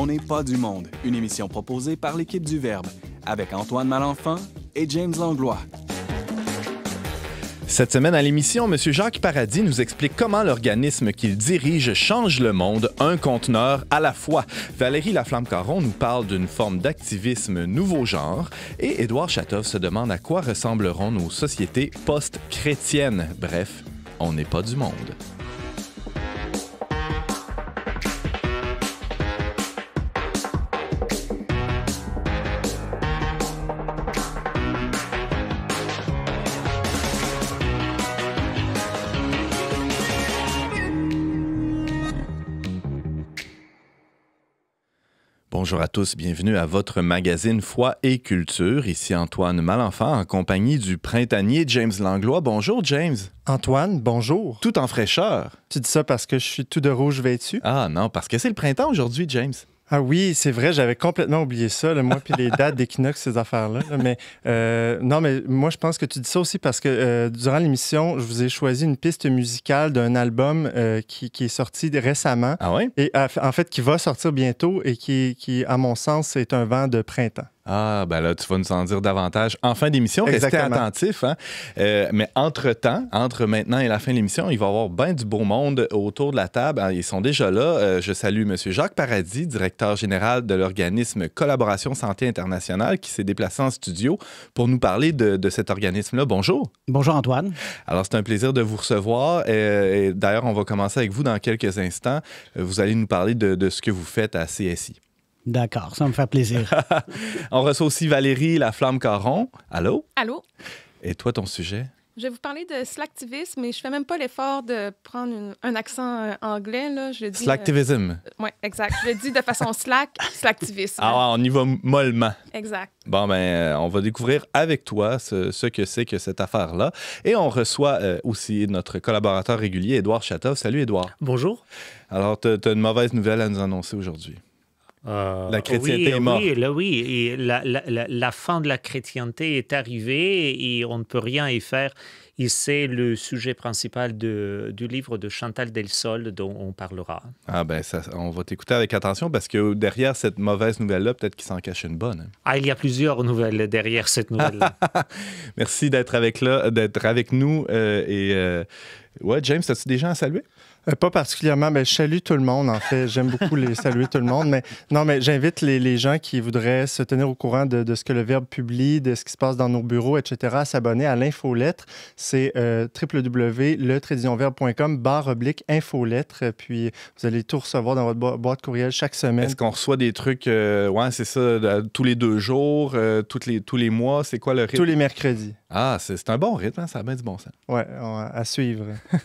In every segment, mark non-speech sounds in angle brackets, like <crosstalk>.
On n'est pas du monde, une émission proposée par l'équipe du Verbe, avec Antoine Malenfant et James Langlois. Cette semaine à l'émission, M. Jacques Paradis nous explique comment l'organisme qu'il dirige change le monde, un conteneur à la fois. Valérie Laflamme-Caron nous parle d'une forme d'activisme nouveau genre et Édouard Chatov se demande à quoi ressembleront nos sociétés post-chrétiennes. Bref, on n'est pas du monde. Bonjour à tous, bienvenue à votre magazine Foi et Culture. Ici Antoine Malenfant en compagnie du printanier James Langlois. Bonjour James. Antoine, bonjour. Tout en fraîcheur. Tu dis ça parce que je suis tout de rouge vêtu? Ah non, parce que c'est le printemps aujourd'hui, James. Ah oui, c'est vrai, j'avais complètement oublié ça, moi, puis les dates d'équinoxe, ces affaires-là. mais euh, non, mais moi, je pense que tu dis ça aussi parce que euh, durant l'émission, je vous ai choisi une piste musicale d'un album euh, qui, est sorti récemment. Ah oui? Et en fait, qui va sortir bientôt et qui, qui, à mon sens, est un vent de printemps. Ah, ben là, tu vas nous en dire davantage en fin d'émission. Restez attentifs. Hein. Euh, mais entre-temps, entre maintenant et la fin de l'émission, il va y avoir bien du beau monde autour de la table. Ah, ils sont déjà là. Euh, je salue M. Jacques Paradis, directeur général de l'organisme Collaboration Santé Internationale, qui s'est déplacé en studio pour nous parler de, cet organisme-là. Bonjour. Bonjour, Antoine. Alors, c'est un plaisir de vous recevoir. Euh, d'ailleurs, on va commencer avec vous dans quelques instants. Vous allez nous parler de, de ce que vous faites à CSI. D'accord, ça me fait plaisir. <laughs> On reçoit aussi Valérie La Flamme Caron. Allô? Allô? Et toi, ton sujet? Je vais vous parler de slacktivisme, mais je fais même pas l'effort de prendre un accent euh, anglais. Là. slacktivism. Euh, oui, exact. Je le dis de façon slack, <laughs> slacktivisme. Ah, on y va mollement. Exact. Bon, ben, euh, on va découvrir avec toi ce, que c'est que cette affaire-là. Et on reçoit aussi notre collaborateur régulier, Édouard Chatov. Salut, Édouard. Bonjour. Alors, tu as une mauvaise nouvelle à nous annoncer aujourd'hui. Ah, la chrétienté est morte. Oui, oui. Et la, fin de la chrétienté est arrivée et on ne peut rien y faire. Et c'est le sujet principal de, du livre de Chantal Delsol dont on parlera. Ah ben, ça, on va t'écouter avec attention parce que derrière cette mauvaise nouvelle-là, peut-être qu'il s'en cache une bonne. Hein. Ah, il y a plusieurs nouvelles derrière cette nouvelle-là. <laughs> Merci d'être avec, là, d'être avec nous. Euh, et euh, ouais, James, as-tu des gens à saluer? Euh, pas particulièrement, mais je salue tout le monde, en fait. J'aime beaucoup les <laughs> saluer tout le monde. Mais non, mais j'invite les, gens qui voudraient se tenir au courant de, ce que le Verbe publie, de ce qui se passe dans nos bureaux, etc., à s'abonner à l'infolettre. C'est euh, barre oblique infolettre. Puis vous allez tout recevoir dans votre boîte courriel chaque semaine. Est-ce qu'on reçoit des trucs, euh, ouais, c'est ça, tous les deux jours, euh, toutes les, tous les mois? C'est quoi le rythme? Tous les mercredis. Ah, c'est un bon rythme, hein, ça a du bon sens. Ouais, à suivre. <laughs>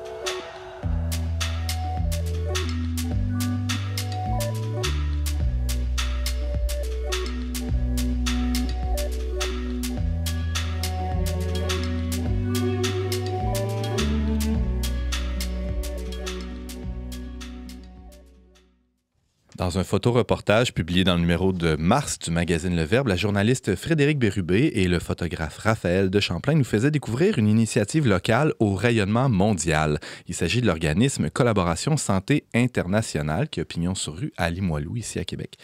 Dans un photoreportage publié dans le numéro de mars du magazine Le Verbe, la journaliste Frédéric Bérubé et le photographe Raphaël de Champlain nous faisaient découvrir une initiative locale au rayonnement mondial. Il s'agit de l'organisme Collaboration Santé Internationale qui a pignon sur rue à Limoilou, ici à Québec.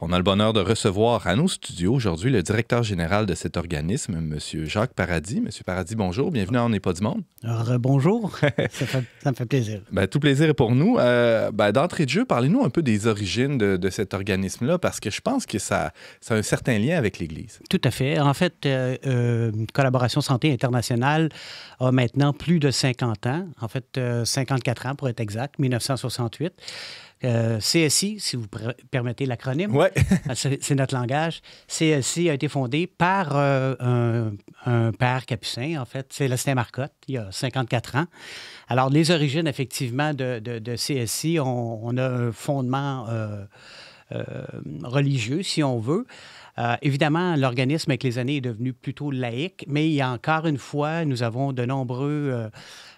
On a le bonheur de recevoir à nos studios aujourd'hui le directeur général de cet organisme, M. Jacques Paradis. M. Paradis, bonjour. Bienvenue à On n'est pas du monde. Alors, bonjour. <laughs> ça, me fait plaisir. Ben, tout plaisir est pour nous. Euh, ben, d'entrée de jeu, parlez-nous un peu des origines de, cet organisme-là, parce que je pense que ça, a un certain lien avec l'Église. Tout à fait. En fait, euh, euh, Collaboration Santé Internationale a maintenant plus de 50 ans, en fait 54 euh, ans pour être exact, 1968. Euh, CSI, si vous permettez l'acronyme, <laughs> ah, c'est notre langage. CSI a été fondée par euh, un, père capucin, en fait, c'est Lestin Marcotte, il y a 54 ans. Alors, les origines, effectivement, de, de, CSI, on, a un fondement euh, euh, religieux, si on veut. évidemment, l'organisme avec les années est devenu plutôt laïque, mais il y a encore une fois, nous avons de nombreux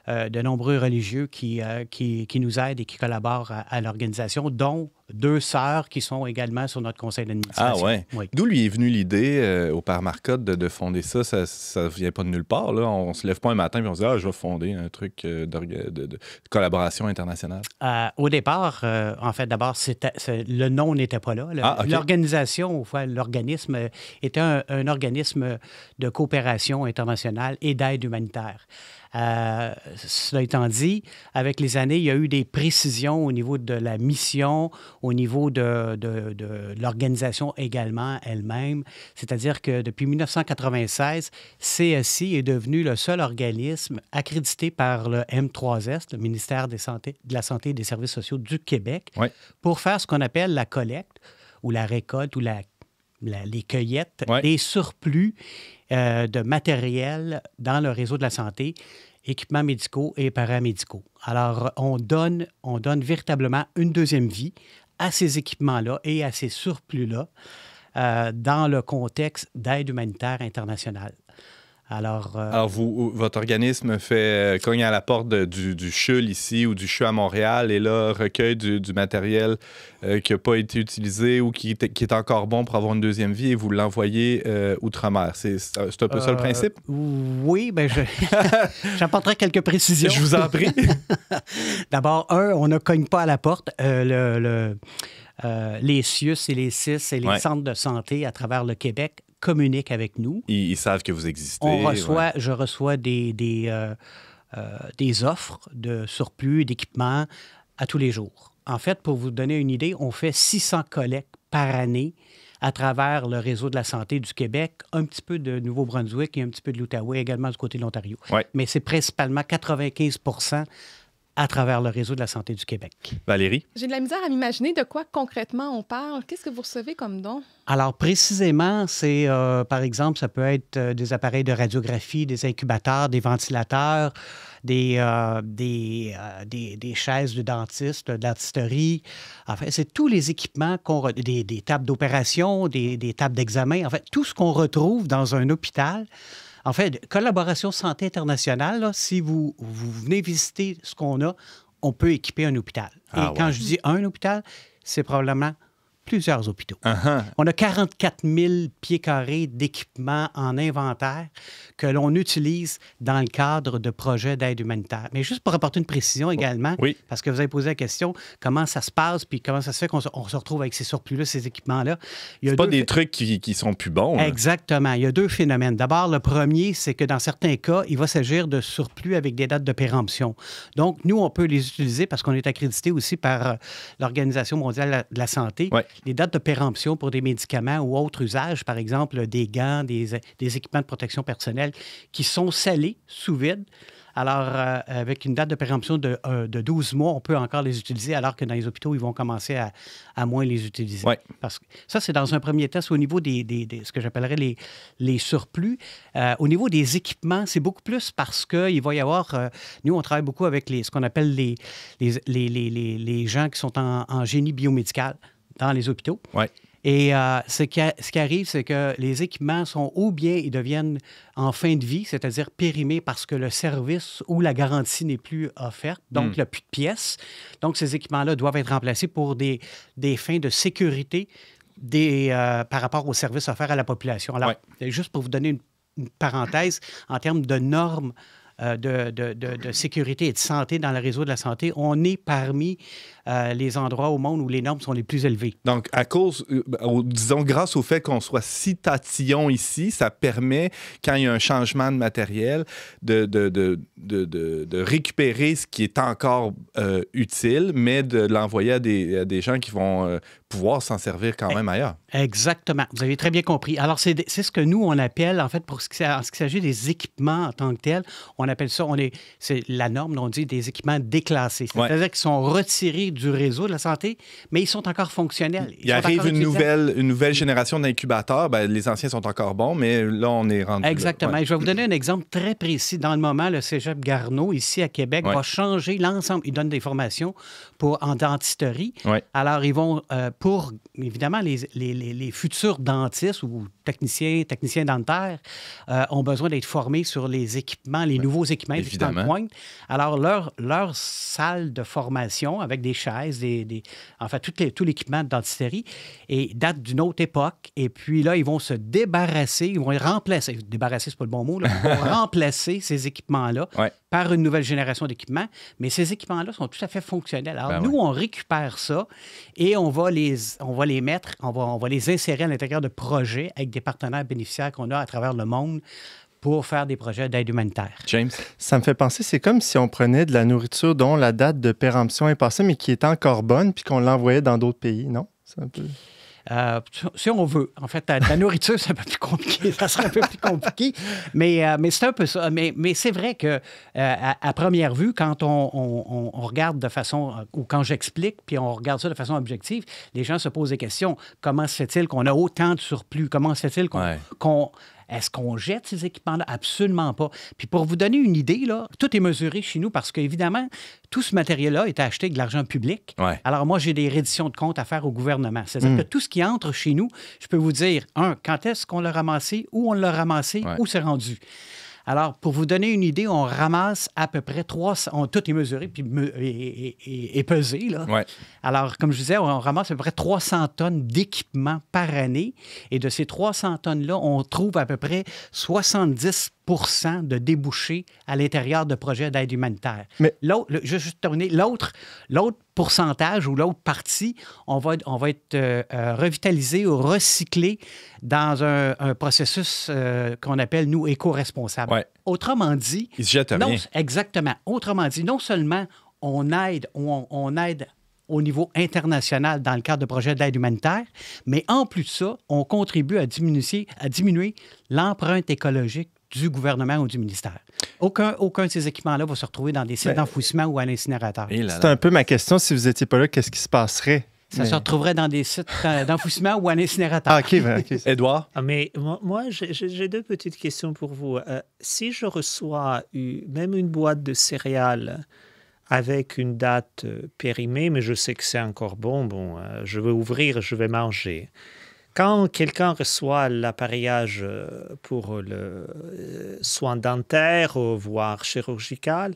euh, de nombreux religieux qui, euh, qui, qui, nous aident et qui collaborent à, à l'organisation, dont deux sœurs qui sont également sur notre conseil d'administration. Ah D'où lui est venue l'idée euh, au père Marcotte de, fonder ça? Ça ne vient pas de nulle part. Là. On se lève pas un matin et on se dit Ah, je vais fonder un truc euh, de, collaboration internationale. Euh, au départ, en fait, d'abord, le nom n'était pas là. Ah, l'organisation, ah, l'organisme était un, organisme de coopération internationale et d'aide humanitaire. cela étant dit, avec les années, il y a eu des précisions au niveau de la mission, au niveau de, de, de l'organisation également elle-même. C'est-à-dire que depuis 1996, CSI est devenu le seul organisme accrédité par le M3S, le ministère des Santé, de la Santé et des Services sociaux du Québec, pour faire ce qu'on appelle la collecte ou la récolte ou la, les cueillettes des surplus euh, de matériel dans le réseau de la santé, équipements médicaux et paramédicaux. Alors, on donne, on donne véritablement une deuxième vie à ces équipements-là et à ces surplus-là euh, dans le contexte d'aide humanitaire internationale. Alors, euh, vous, votre organisme fait euh, cogne à la porte du, CHUL ici ou du CHU à Montréal et là recueille du, matériel euh, qui n'a pas été utilisé ou qui, est encore bon pour avoir une deuxième vie et vous l'envoyez outre-mer. C'est un peu ça le principe? Oui, bien, <laughs> j'apporterai quelques précisions. Je vous en prie. <laughs> D'abord, un, on ne cogne pas à la porte. les CIUS et les CIS et les centres de santé à travers le Québec communiquent avec nous. Ils, savent que vous existez. Je reçois des, des, euh, euh, offres de surplus d'équipement à tous les jours. En fait, pour vous donner une idée, on fait 600 collectes par année à travers le réseau de la santé du Québec, un petit peu de Nouveau-Brunswick et un petit peu de l'Outaouais, également du côté de l'Ontario. Mais c'est principalement 95 à travers le réseau de la santé du Québec. Valérie? J'ai de la misère à m'imaginer de quoi concrètement on parle. Qu'est-ce que vous recevez comme don? Alors précisément, c'est euh, par exemple, ça peut être euh, des appareils de radiographie, des incubateurs, des ventilateurs, des, euh, des, chaises de dentiste, de En fait, c'est tous les équipements, qu'on des, des tables d'opération, des, des tables d'examen, en fait, tout ce qu'on retrouve dans un hôpital en fait, collaboration santé internationale, si vous, vous venez visiter ce qu'on a, on peut équiper un hôpital. Et ah quand je dis un hôpital, c'est probablement plusieurs hôpitaux. Ah, ah. On a 44 000 pieds carrés d'équipements en inventaire que l'on utilise dans le cadre de projets d'aide humanitaire. Mais juste pour apporter une précision oh, également, parce que vous avez posé la question, comment ça se passe, puis comment ça se fait qu'on se, retrouve avec ces surplus-là, ces équipements-là. Ce pas des trucs qui, sont plus bons. Hein. Exactement. Il y a deux phénomènes. D'abord, le premier, c'est que dans certains cas, il va s'agir de surplus avec des dates de péremption. Donc, nous, on peut les utiliser parce qu'on est accrédité aussi par euh, l'Organisation mondiale de la santé les dates de péremption pour des médicaments ou autres usages, par exemple des gants, des, équipements de protection personnelle, qui sont salés sous vide. Alors, euh, avec une date de péremption de, euh, de, 12 mois, on peut encore les utiliser, alors que dans les hôpitaux, ils vont commencer à, à moins les utiliser. Parce que ça, c'est dans un premier test au niveau des, des, ce que j'appellerais les, les surplus. Euh, au niveau des équipements, c'est beaucoup plus parce qu'il va y avoir. nous, on travaille beaucoup avec les, ce qu'on appelle les, les, les, les, gens qui sont en, en génie biomédical dans les hôpitaux. Et euh, ce, qui ce, qui arrive, c'est que les équipements sont ou bien ils deviennent en fin de vie, c'est-à-dire périmés parce que le service ou la garantie n'est plus offerte, donc le hmm. il plus de pièces. Donc ces équipements-là doivent être remplacés pour des, des fins de sécurité des, euh, par rapport aux services offerts à la population. Alors, juste pour vous donner une, une parenthèse, en termes de normes euh, de, sécurité et de santé dans le réseau de la santé, on est parmi euh, les endroits au monde où les normes sont les plus élevées. Donc, à cause, euh, ben, disons, grâce au fait qu'on soit si tatillon ici, ça permet, quand il y a un changement de matériel, de, de, récupérer ce qui est encore utile, mais de l'envoyer des, à des, gens qui vont pouvoir s'en servir quand eh, même ailleurs. Exactement. Vous avez très bien compris. Alors, c'est ce que nous, on appelle, en fait, pour ce qui, en ce qui s'agit des équipements en tant que tels, on appelle ça, on est, c'est la norme, on dit des équipements déclassés. C'est-à-dire qu'ils sont retirés du réseau de la santé, mais ils sont encore fonctionnels. Il arrive une nouvelle, une nouvelle génération d'incubateurs. Ben, les anciens sont encore bons, mais là, on est rendu. Exactement. je vais vous donner un exemple très précis. Dans le moment, le cégep Garneau, ici à Québec, va changer l'ensemble. Ils donnent des formations pour, en dentisterie. Alors, ils vont. Euh, pour, évidemment, les, les, les futurs dentistes ou techniciens, techniciens dentaires euh, ont besoin d'être formés sur les équipements, les nouveaux équipements évidemment. pointe. Alors, leur, leur salle de formation avec des chaises, des, en fait, tout, les, l'équipement de dentisterie et date d'une autre époque. Et puis là, ils vont se débarrasser, ils vont remplacer. Débarrasser, c'est pas le bon mot. Là. Ils vont <laughs> remplacer ces équipements-là par une nouvelle génération d'équipements. Mais ces équipements-là sont tout à fait fonctionnels. Alors, ben nous, on récupère ça et on va les, on va les mettre, on va, on va les insérer à l'intérieur de projets avec des partenaires bénéficiaires qu'on a à travers le monde pour faire des projets d'aide humanitaire. James? Ça me fait penser, c'est comme si on prenait de la nourriture dont la date de péremption est passée, mais qui est encore bonne, puis qu'on l'envoyait dans d'autres pays, non? C'est un peu... Euh, si on veut. En fait, la, nourriture, c'est un peu plus compliqué. Ça serait un peu plus compliqué. Mais, euh, mais c'est un peu Mais, c'est vrai que euh, à, première vue, quand on, regarde de façon, ou quand j'explique, puis on regarde ça de façon objective, les gens se posent des questions. Comment se fait-il qu'on a autant de surplus? Comment se fait-il qu'on... Est-ce qu'on jette ces équipements-là? Absolument pas. Puis pour vous donner une idée, là, tout est mesuré chez nous parce qu'évidemment, tout ce matériel-là est acheté avec de l'argent public. Alors moi, j'ai des redditions de comptes à faire au gouvernement. C'est-à-dire hmm. que tout ce qui entre chez nous, je peux vous dire, un, quand est-ce qu'on l'a ramassé, où on l'a ramassé, où c'est rendu. Alors, pour vous donner une idée, on ramasse à peu près 300, on, tout est mesuré puis et, pesé. Là. Alors, comme je disais, on, ramasse à peu près 300 tonnes d'équipement par année. Et de ces 300 tonnes-là, on trouve à peu près 70 de débouchés à l'intérieur de projets d'aide humanitaire. Mais... L'autre, l'autre, pourcentage ou l'autre partie, on va, on va être euh, euh, revitalisé ou recyclé dans un, processus euh, qu'on appelle, nous, éco-responsable. Autrement dit... non, Exactement. Autrement dit, non seulement on aide, on aide au niveau international dans le cadre de projets d'aide humanitaire, mais en plus de ça, on contribue à diminuer, à diminuer l'empreinte écologique du gouvernement ou du ministère. Aucun, aucun de ces équipements-là va se retrouver dans des sites ben, d'enfouissement ou à l'incinérateur. C'est un peu ma question. Si vous n'étiez pas là, qu'est-ce qui se passerait? Ça se ben. retrouverait dans des sites d'enfouissement ou à l'incinérateur. Ah, OK. Edouard? Ben, <laughs> ah, mais moi, j'ai deux petites questions pour vous. Euh, si je reçois même une boîte de céréales avec une date euh, périmée, mais je sais que c'est encore bon, bon, euh, je vais ouvrir, je vais manger. Quand quelqu'un reçoit l'appareillage euh, pour le euh, soin dentaire, voire chirurgical,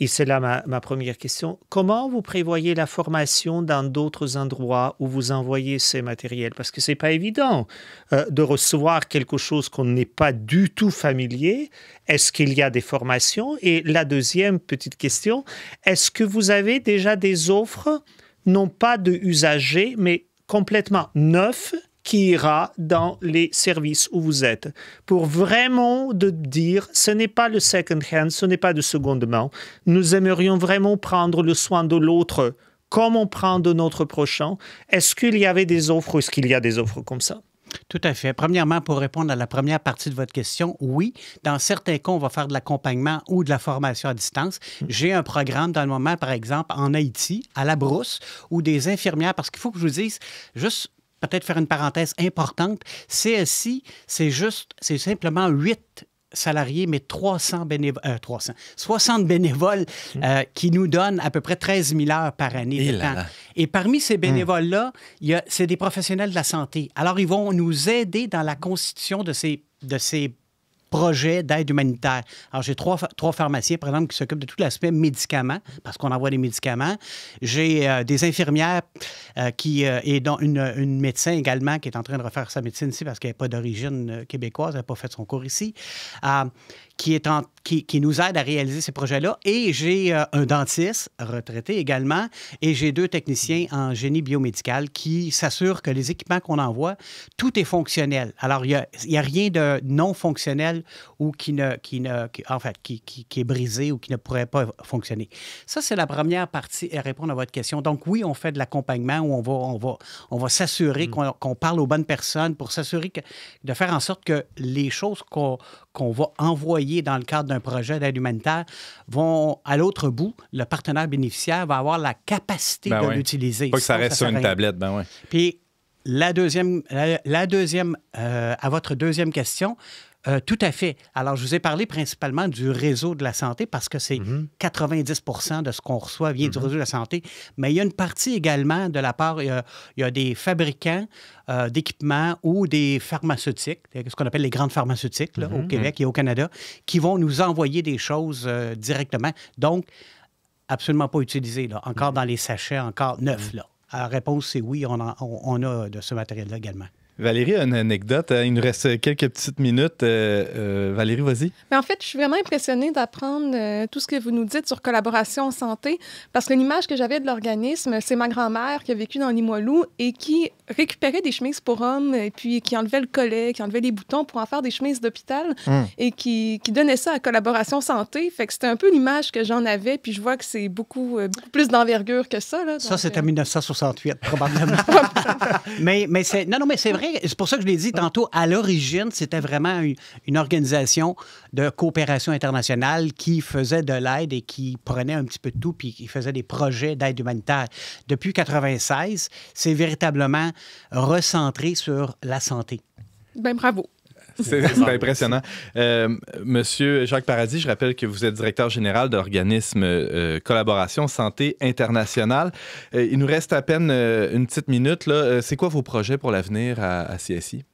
et c'est là ma, première question, comment vous prévoyez la formation dans d'autres endroits où vous envoyez ces matériels Parce que ce n'est pas évident euh, de recevoir quelque chose qu'on n'est pas du tout familier. Est-ce qu'il y a des formations Et la deuxième petite question, est-ce que vous avez déjà des offres, non pas de usagers, mais complètement neufs qui ira dans les services où vous êtes. Pour vraiment de dire, ce n'est pas le second hand, ce n'est pas de seconde main. Nous aimerions vraiment prendre le soin de l'autre comme on prend de notre prochain. Est-ce qu'il y avait des offres est-ce qu'il y a des offres comme ça? Tout à fait. Premièrement, pour répondre à la première partie de votre question, oui, dans certains cas, on va faire de l'accompagnement ou de la formation à distance. Mm. J'ai un programme dans le moment, par exemple, en Haïti, à la Brousse, où des infirmières, parce qu'il faut que je vous dise, juste peut-être faire une parenthèse importante. CSI, c'est juste, c'est simplement huit salariés, mais 300 euh, bénévoles, 300, 60 bénévoles qui nous donnent à peu près 13 000 heures par année de Et, eh temps. Et parmi ces hmm. bénévoles-là, c'est des professionnels de la santé. Alors, ils vont nous aider dans la constitution de ces, de ces projet d'aide humanitaire. Alors, j'ai trois, trois pharmaciens, par exemple, qui s'occupent de tout l'aspect médicaments, parce qu'on envoie des médicaments. J'ai euh, des infirmières euh, qui, euh, et dont une, une, médecin également qui est en train de refaire sa médecine ici parce qu'elle n'est pas d'origine québécoise, elle n'a pas fait son cours ici. Ah, qui, est en, qui, qui, nous aide à réaliser ces projets-là. Et j'ai euh, un dentiste retraité également et j'ai deux techniciens en génie biomédical qui s'assurent que les équipements qu'on envoie, tout est fonctionnel. Alors, il n'y a, a, rien de non fonctionnel ou qui, ne, qui, ne, en fait, qui, qui, est brisé ou qui ne pourrait pas fonctionner. Ça, c'est la première partie à répondre à votre question. Donc, oui, on fait de l'accompagnement où on va, on va, on va s'assurer mm. qu'on parle aux bonnes personnes pour s'assurer de faire en sorte que les choses qu'on va envoyer dans le cadre d'un projet d'aide humanitaire vont à l'autre bout. Le partenaire bénéficiaire va avoir la capacité ben de l'utiliser. Pas que ça reste sur une tablette, ben oui. Puis la deuxième, la, deuxième euh, à votre deuxième question, euh, tout à fait. Alors, je vous ai parlé principalement du réseau de la santé parce que c'est 90 mhm. de ce qu'on reçoit vient du mhm. réseau de la santé. Mais il y a une partie également de la part, il y a, des fabricants euh, d'équipements ou des pharmaceutiques, euh, ce qu'on appelle les grandes pharmaceutiques au mhm. Québec et au Canada, qui vont nous envoyer des choses directement. Donc, absolument pas utilisées, encore dans les sachets, encore neufs. La réponse, c'est oui, on, on a de ce matériel-là également. Valérie une anecdote. Hein? Il nous reste quelques petites minutes. Euh, euh, Valérie, vas-y. Mais en fait, je suis vraiment impressionnée d'apprendre euh, tout ce que vous nous dites sur collaboration santé, parce que l'image que j'avais de l'organisme, c'est ma grand-mère qui a vécu dans Limoilou et qui récupérait des chemises pour hommes, et puis qui enlevait le collet, qui enlevait les boutons pour en faire des chemises d'hôpital, mmh. et qui, qui, donnait ça à collaboration santé. Fait que c'était un peu l'image que j'en avais, puis je vois que c'est beaucoup, beaucoup, plus d'envergure que ça. Là, ça, c'était en 1968, <laughs> probablement. mais, mais c'est... Non, non, mais c'est vrai c'est pour ça que je l'ai dit tantôt, à l'origine, c'était vraiment une, organisation de coopération internationale qui faisait de l'aide et qui prenait un petit peu de tout, puis qui faisait des projets d'aide humanitaire. Depuis 1996, c'est véritablement recentré sur la santé. Ben bravo. C'est impressionnant. Euh, Monsieur Jacques Paradis, je rappelle que vous êtes directeur général de l'organisme euh, Collaboration Santé Internationale. Euh, il nous reste à peine une petite minute. C'est quoi vos projets pour l'avenir à CSI?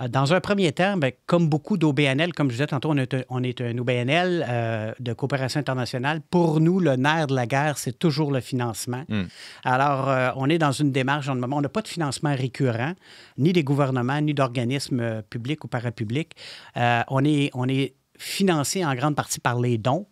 Euh, dans un premier temps, ben, comme beaucoup d'OBNL, comme je disais tantôt, on est un, OBNL euh, de coopération internationale. Pour nous, le nerf de la guerre, c'est toujours le financement. Hmm. Alors, euh, on est dans une démarche, en moment, on n'a pas de financement récurrent, ni des gouvernements, ni d'organismes publics ou parapublics. on est, on est financé en grande partie par les dons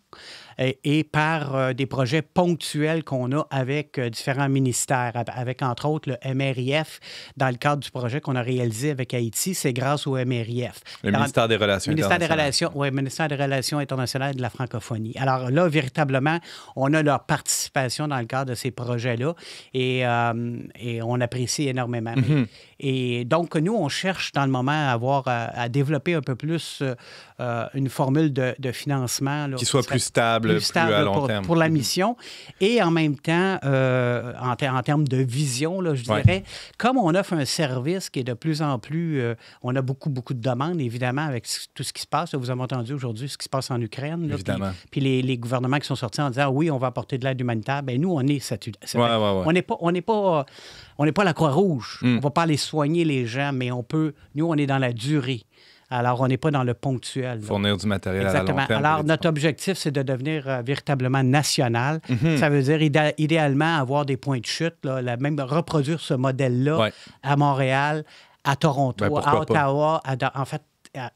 et, par euh, des projets ponctuels qu'on a avec euh, différents ministères, avec entre autres le MRIF, dans le cadre du projet qu'on a réalisé avec Haïti, c'est grâce au MRIF. Le ministère des Relations ministère Des Relations, oui, ministère des Relations internationales de la francophonie. Alors là, véritablement, on a leur participation dans le cadre de ces projets-là et, euh, et on apprécie énormément. Mm-hmm. Et donc, nous, on cherche dans le moment à avoir, à, développer un peu plus une formule de, financement. qui soit plus stable, plus, stable à long pour, terme. Pour la mission. Et en même temps, euh, en, en, termes de vision, là, je dirais, comme on offre un service qui est de plus en plus. Euh, on a beaucoup, beaucoup de demandes, évidemment, avec tout ce qui se passe. vous avez entendu aujourd'hui ce qui se passe en Ukraine. évidemment. Puis, les, gouvernements qui sont sortis en disant oui, on va apporter de l'aide humanitaire. Bien, nous, on est cette. on n'est pas. On n'est pas on n'est pas la Croix-Rouge. Hmm. On ne va pas aller soigner les gens, mais on peut. Nous, on est dans la durée. Alors, on n'est pas dans le ponctuel. Fournir du matériel Exactement. terme. Alors, notre objectif, c'est de devenir euh, véritablement national. Mhm. Ça veut dire idéalement avoir des points de chute, même, reproduire ce modèle-là à Montréal, à Toronto, ben, à Ottawa, en fait,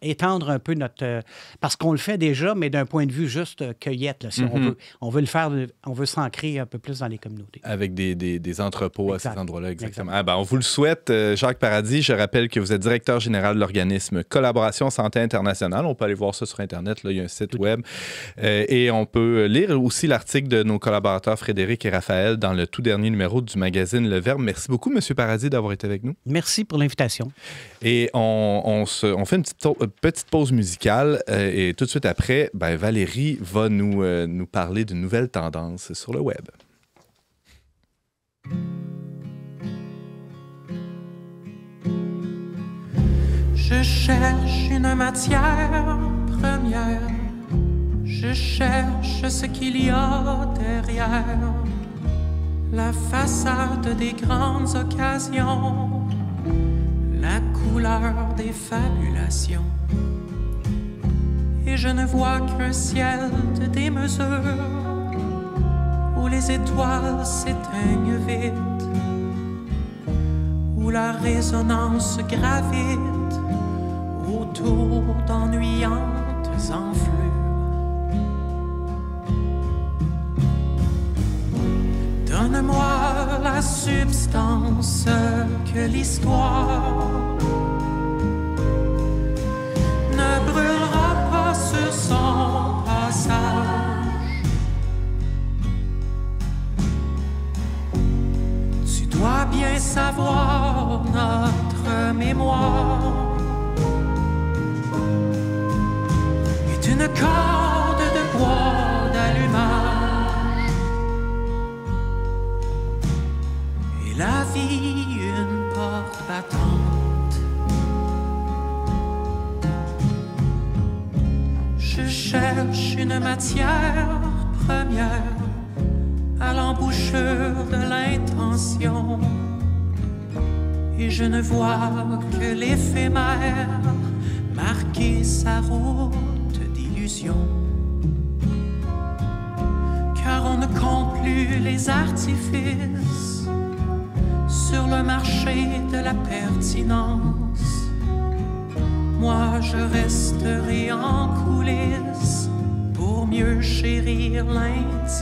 étendre un peu notre... Euh, parce qu'on le fait déjà, mais d'un point de vue juste euh, cueillette, là, si on, mhm. veut, on veut le faire, on veut s'ancrer un peu plus dans les communautés. Avec des, des, entrepôts à cet endroit là exactement. Ah, ben, on vous le souhaite, euh, Jacques Paradis. Je rappelle que vous êtes directeur général de l'organisme Collaboration Santé Internationale. On peut aller voir ça sur Internet, là, il y a un site web. et on peut lire aussi l'article de nos collaborateurs Frédéric et Raphaël dans le tout dernier numéro du magazine Le Verbe. Merci beaucoup, M. Paradis, d'avoir été avec nous. Merci pour l'invitation. Et on, on, se, on fait une petite petite pause musicale euh, et tout de suite après, ben, Valérie va nous, euh, nous parler d'une nouvelle tendance sur le web. Je cherche une matière première, je cherche ce qu'il y a derrière la façade des grandes occasions la couleur des fabulations. Et je ne vois qu'un ciel de démesure où les étoiles s'éteignent vite, où la résonance gravite autour d'ennuyantes enflues. Donne-moi la substance que l'histoire ne brûlera pas sur son passage. Tu dois bien savoir notre mémoire est une corde de bois d'allumage. la vie une porte battante. Je cherche une matière première à l'embouchure de l'intention. Et je ne vois que l'éphémère marquer sa route d'illusion. Car on ne compte plus les artifices sur le marché de la pertinence. Moi, je resterai en coulisses pour mieux chérir l'indifférence.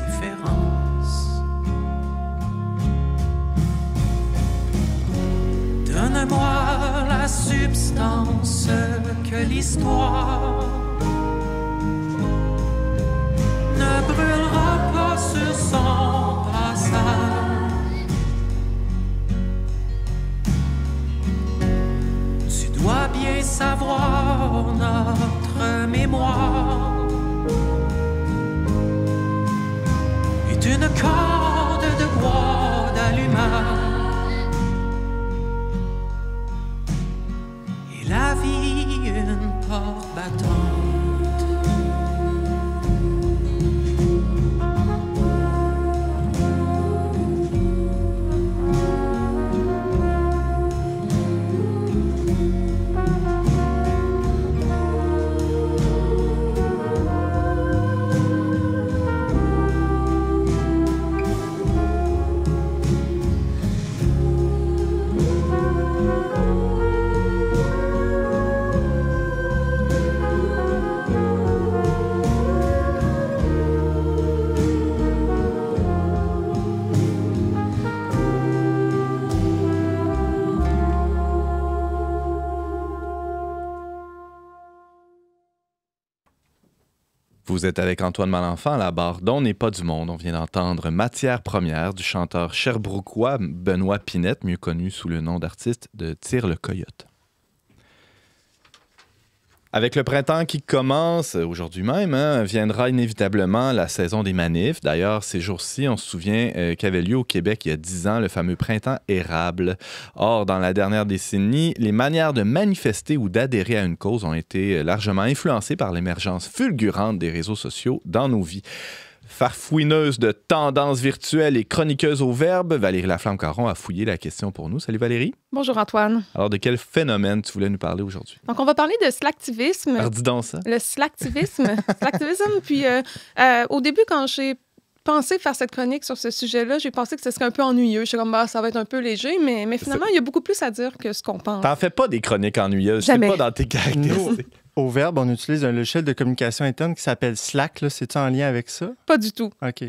Donne-moi la substance que l'histoire ne brûlera pas ce sang. savoir notre mémoire est une corde de bois d'allumage et la vie une porte tant. Vous êtes avec Antoine Malenfant à la barre d'On n'est pas du monde. On vient d'entendre Matière première du chanteur sherbrookeois Benoît Pinette, mieux connu sous le nom d'artiste de Tire le Coyote. Avec le printemps qui commence euh, aujourd'hui même, hein, viendra inévitablement la saison des manifs. D'ailleurs, ces jours-ci, on se souvient euh, qu'avait lieu au Québec il y a dix ans le fameux printemps érable. Or, dans la dernière décennie, les manières de manifester ou d'adhérer à une cause ont été euh, largement influencées par l'émergence fulgurante des réseaux sociaux dans nos vies farfouineuse de tendances virtuelles et chroniqueuse au verbe, Valérie Laflamme-Caron a fouillé la question pour nous. Salut Valérie. Bonjour Antoine. Alors, de quel phénomène tu voulais nous parler aujourd'hui? Donc, on va parler de slacktivisme. Alors, ah, dis donc ça. Le slacktivisme. <laughs> slacktivisme. Puis, euh, euh, au début, quand j'ai pensé faire cette chronique sur ce sujet-là, j'ai pensé que ce serait un peu ennuyeux. Je suis comme, bah, ça va être un peu léger, mais, mais finalement, il y a beaucoup plus à dire que ce qu'on pense. T'en fais pas des chroniques ennuyeuses. Jamais. C'est pas dans tes caractéristiques. Au Verbe, on utilise un logiciel de communication interne qui s'appelle Slack. C'est-tu en lien avec ça? Pas du tout. OK.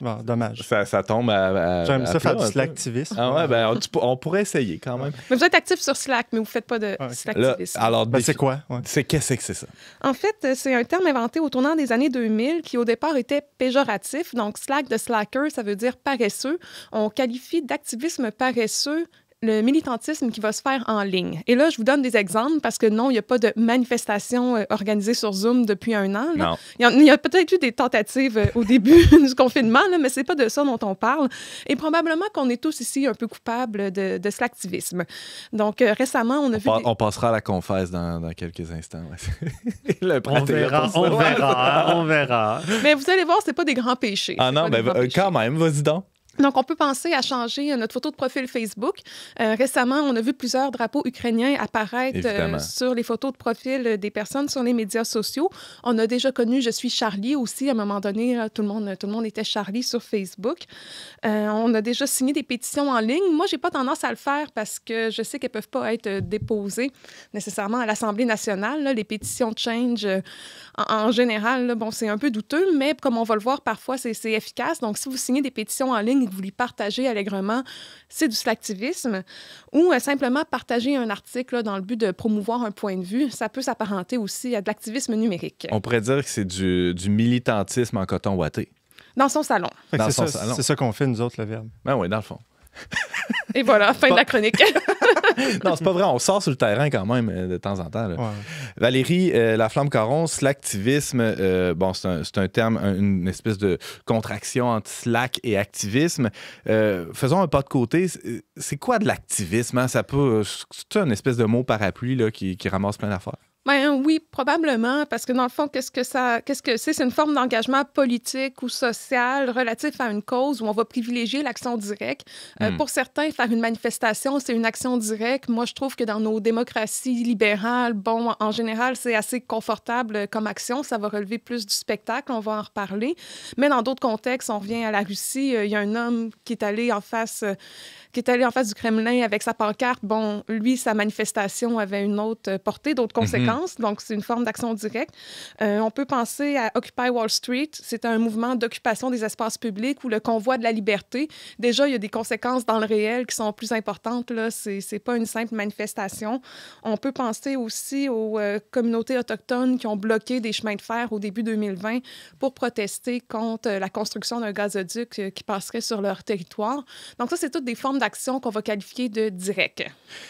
Bon, dommage. Ça, tombe à. J'aime ça faire du slacktivisme. Ah ouais, ben, on, pourrait essayer quand même. Mais vous êtes actif sur Slack, mais vous ne faites pas de ah, alors, ben, c'est quoi? C'est qu'est-ce que c'est ça? En fait, c'est un terme inventé au tournant des années 2000 qui, au départ, était péjoratif. Donc, Slack de slacker, ça veut dire paresseux. On qualifie d'activisme paresseux le militantisme qui va se faire en ligne. Et là, je vous donne des exemples parce que non, il n'y a pas de manifestation euh, organisée sur Zoom depuis un an. Non. Il y a, peut-être eu des tentatives euh, au début <laughs> du confinement, mais ce n'est pas de ça dont on parle. Et probablement qu'on est tous ici un peu coupables de, ce l'activisme. Donc, euh, récemment, on a on vu... On passera à la confesse dans, quelques instants. <laughs> on verra, on verra, on verra. Mais vous allez voir, ce pas des grands péchés. Ah non, mais ben, quand même, vas-y donc. Donc, on peut penser à changer euh, notre photo de profil Facebook. Euh, récemment, on a vu plusieurs drapeaux ukrainiens apparaître euh, sur les photos de profil des personnes sur les médias sociaux. On a déjà connu Je suis Charlie aussi. À un moment donné, tout le monde, tout le monde était Charlie sur Facebook. on a déjà signé des pétitions en ligne. Moi, j'ai pas tendance à le faire parce que je sais qu'elles peuvent pas être déposées nécessairement à l'Assemblée nationale. Les pétitions Change, en, général, bon, c'est un peu douteux, mais comme on va le voir, parfois, c'est efficace. Donc, si vous signez des pétitions en ligne, vous lui partagez allègrement, c'est du slacktivisme, ou euh, simplement partager un article dans le but de promouvoir un point de vue, ça peut s'apparenter aussi à de l'activisme numérique. On pourrait dire que c'est du, militantisme en coton ouaté. Dans son salon. C'est ça, ça qu'on fait, nous autres, le verbe. Ben oui, dans le fond. Et voilà, fin de la chronique. <laughs> <laughs> non, c'est pas vrai. On sort sur le terrain quand même euh, de temps en temps. Valérie, euh, la flamme caron, slacktivisme, euh, bon, c'est un, terme, une espèce de contraction entre slack et activisme. faisons un pas de côté. C'est quoi de l'activisme? Hein? Ça peut. C'est une espèce de mot parapluie là, qui, qui ramasse plein d'affaires. Ben, oui, probablement, parce que dans le fond, qu'est-ce que ça, qu'est-ce que c'est, c'est une forme d'engagement politique ou social relatif à une cause où on va privilégier l'action directe. Euh, hmm. Pour certains, faire une manifestation, c'est une action directe. Moi, je trouve que dans nos démocraties libérales, bon, en général, c'est assez confortable comme action. Ça va relever plus du spectacle. On va en reparler. Mais dans d'autres contextes, on revient à la Russie. Euh, il y a un homme qui est allé en face. Euh, qui est allé en face du Kremlin avec sa pancarte. Bon, lui, sa manifestation avait une autre portée, d'autres mhm. conséquences donc c'est une forme d'action directe. Euh, on peut penser à Occupy Wall Street, c'est un mouvement d'occupation des espaces publics ou le convoi de la liberté. Déjà, il y a des conséquences dans le réel qui sont plus importantes. Là, c'est pas une simple manifestation. On peut penser aussi aux euh, communautés autochtones qui ont bloqué des chemins de fer au début 2020 pour protester contre euh, la construction d'un gazoduc qui passerait sur leur territoire. Donc ça, c'est toutes des formes d'action qu'on va qualifier de directes.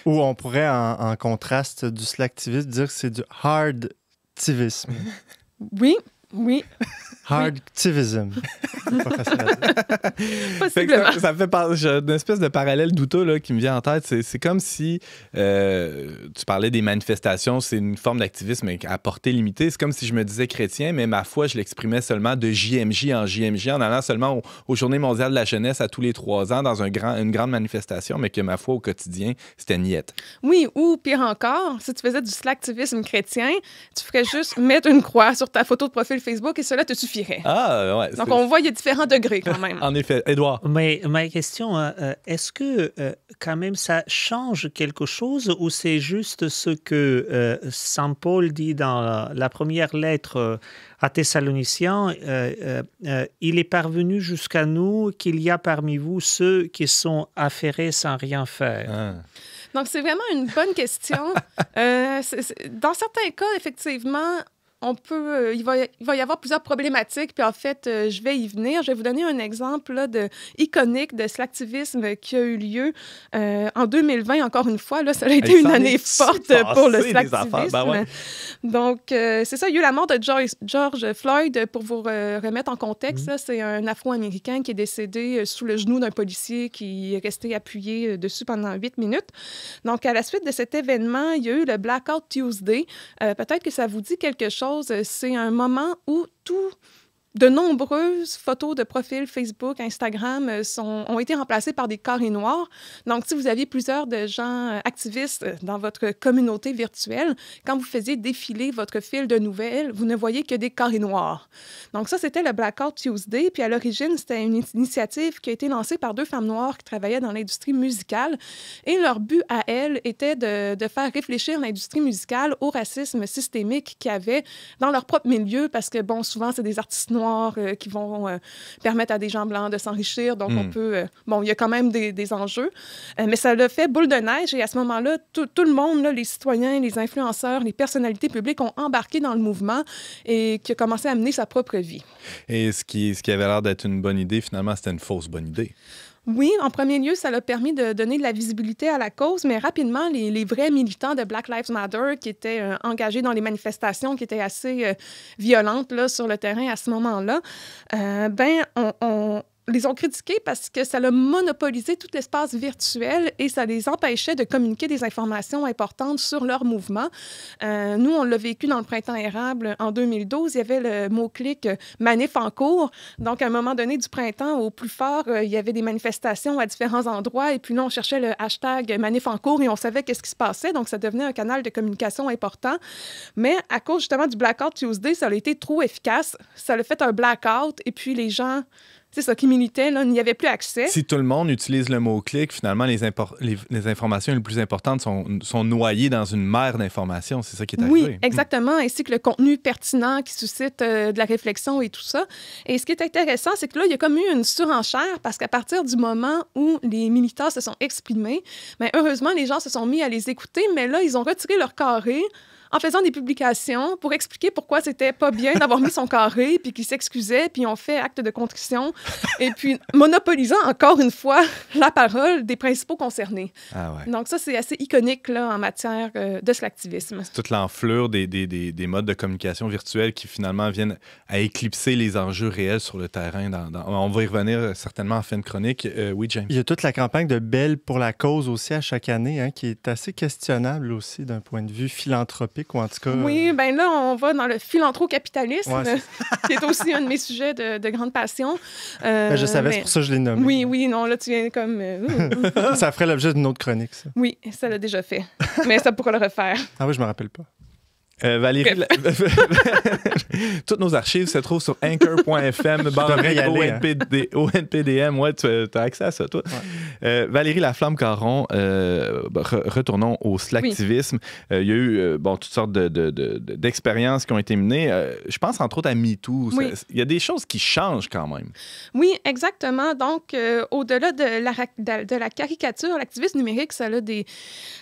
Ou on pourrait, en, en contraste du slacktivisme, dire que c'est du hard-tivisme. Oui, oui. activism. <laughs> Possiblement. Ça, ça, me fait par... une espèce de parallèle douteux là, qui me vient en tête. C'est comme si euh, tu parlais des manifestations, c'est une forme d'activisme à portée limitée. C'est comme si je me disais chrétien, mais ma foi, je l'exprimais seulement de JMJ en JMJ, en allant seulement aux Journées mondiales de la jeunesse à tous les trois ans dans un grand, une grande manifestation, mais que ma foi au quotidien, c'était niette. Oui, ou pire encore, si tu faisais du slacktivisme chrétien, tu ferais juste mettre une croix sur ta photo de profil Facebook et cela te suffirait. Ah, Donc, on voit, il y a différents degrés quand même. <laughs> en effet. Edouard. Mais ma question, hein, euh, est-ce que euh, quand même ça change quelque chose ou c'est juste ce que euh, Saint Paul dit dans la, première lettre à Thessaloniciens Il est parvenu jusqu'à nous qu'il y a parmi vous ceux qui sont affairés sans rien faire. Ah. Donc, c'est vraiment une bonne question. <laughs> dans certains cas, effectivement, on peut, euh, il, va, il va y avoir plusieurs problématiques, puis en fait, euh, je vais y venir. Je vais vous donner un exemple là, de, iconique de slacktivisme qui a eu lieu euh, en 2020, encore une fois. Là, ça a été une année forte pour le slacktivisme. Ben Donc, c'est ça, il y a eu la mort de George, Floyd. Pour vous remettre en contexte, mm-hmm. c'est un Afro-Américain qui est décédé sous le genou d'un policier qui est resté appuyé dessus pendant huit minutes. Donc, à la suite de cet événement, il y a eu le Blackout Tuesday. Peut-être que ça vous dit quelque chose c'est un moment où tout de nombreuses photos de profils Facebook, Instagram euh, sont, ont été remplacées par des carrés noirs. Donc, si vous aviez plusieurs de gens euh, activistes euh, dans votre communauté virtuelle, quand vous faisiez défiler votre fil de nouvelles, vous ne voyez que des carrés noirs. Donc, ça, c'était le Blackout Tuesday. Puis, à l'origine, c'était une initiative qui a été lancée par deux femmes noires qui travaillaient dans l'industrie musicale. Et leur but à elles était de, de faire réfléchir l'industrie musicale au racisme systémique qu'il y avait dans leur propre milieu, parce que, bon, souvent, c'est des artistes noirs euh, qui vont euh, permettre à des gens blancs de s'enrichir. Donc, on hmm. peut. Euh, bon, il y a quand même des, enjeux. mais ça le fait boule de neige. Et à ce moment-là, tout, le monde, là, les citoyens, les influenceurs, les personnalités publiques ont embarqué dans le mouvement et qui a commencé à mener sa propre vie. Et ce qui, ce qui avait l'air d'être une bonne idée, finalement, c'était une fausse bonne idée. Oui, en premier lieu, ça a permis de donner de la visibilité à la cause, mais rapidement, les, vrais militants de Black Lives Matter qui étaient euh, engagés dans les manifestations qui étaient assez euh, violentes là, sur le terrain à ce moment-là, euh, ben, on les ont critiqués parce que ça a monopolisé tout l'espace virtuel et ça les empêchait de communiquer des informations importantes sur leur mouvement. Euh, nous, on l'a vécu dans le printemps érable en 2012. Il y avait le mot-clic manif en cours. Donc, à un moment donné du printemps, au plus fort, euh, il y avait des manifestations à différents endroits. Et puis là, on cherchait le hashtag manif en cours et on savait qu'est-ce qui se passait. Donc, ça devenait un canal de communication important. Mais à cause justement du Blackout Tuesday, ça a été trop efficace. Ça a fait un blackout et puis les gens c'est ça, qui militaient, là, n'y avait plus accès. Si tout le monde utilise le mot-clic, finalement, les, les, les, informations les plus importantes sont, sont noyées dans une mer d'informations. C'est ça qui est arrivé. Oui, exactement, ainsi que le contenu pertinent qui suscite euh, de la réflexion et tout ça. Et ce qui est intéressant, c'est que là, il y a comme eu une surenchère parce qu'à partir du moment où les militants se sont exprimés, mais ben, heureusement, les gens se sont mis à les écouter, mais là, ils ont retiré leur carré en faisant des publications pour expliquer pourquoi c'était pas bien d'avoir mis son carré, <laughs> puis qu'il s'excusait, puis on fait acte de contrition, et puis monopolisant encore une fois la parole des principaux concernés. Ah Donc ça, c'est assez iconique là, en matière euh, de l'activisme. C'est toute l'enflure des, des, des, modes de communication virtuelle qui finalement viennent à éclipser les enjeux réels sur le terrain. On va y revenir euh, certainement en fin de chronique. Euh, oui, James. Il y a toute la campagne de Belle pour la cause aussi à chaque année, hein, qui est assez questionnable aussi d'un point de vue philanthropique oui, euh, ben là, on va dans le philanthrocapitalisme, <laughs> qui est aussi un de mes sujets de, grande passion. Euh, ben, je savais, c'est pour ça que je l'ai nommé. Oui, oui, non, là, tu viens comme... Euh, <laughs> ça ferait l'objet d'une autre chronique, ça. Oui, ça l'a déjà fait, mais ça pourquoi le refaire. Ah oui, je ne me rappelle pas. Euh, Valérie, <laughs> toutes nos archives se trouvent sur anchor.fm, <laughs> e. hein. e, e ONPDM. tu as accès à ça, toi. Euh, Valérie Laflamme-Caron, euh, ben, retournons au slacktivisme. Il y a eu bon, toutes sortes d'expériences de, qui ont été menées. je pense entre autres à MeToo. Il y a des choses qui changent quand même. Oui, exactement. Donc, au-delà de la, de la caricature, l'activisme numérique, ça a, des,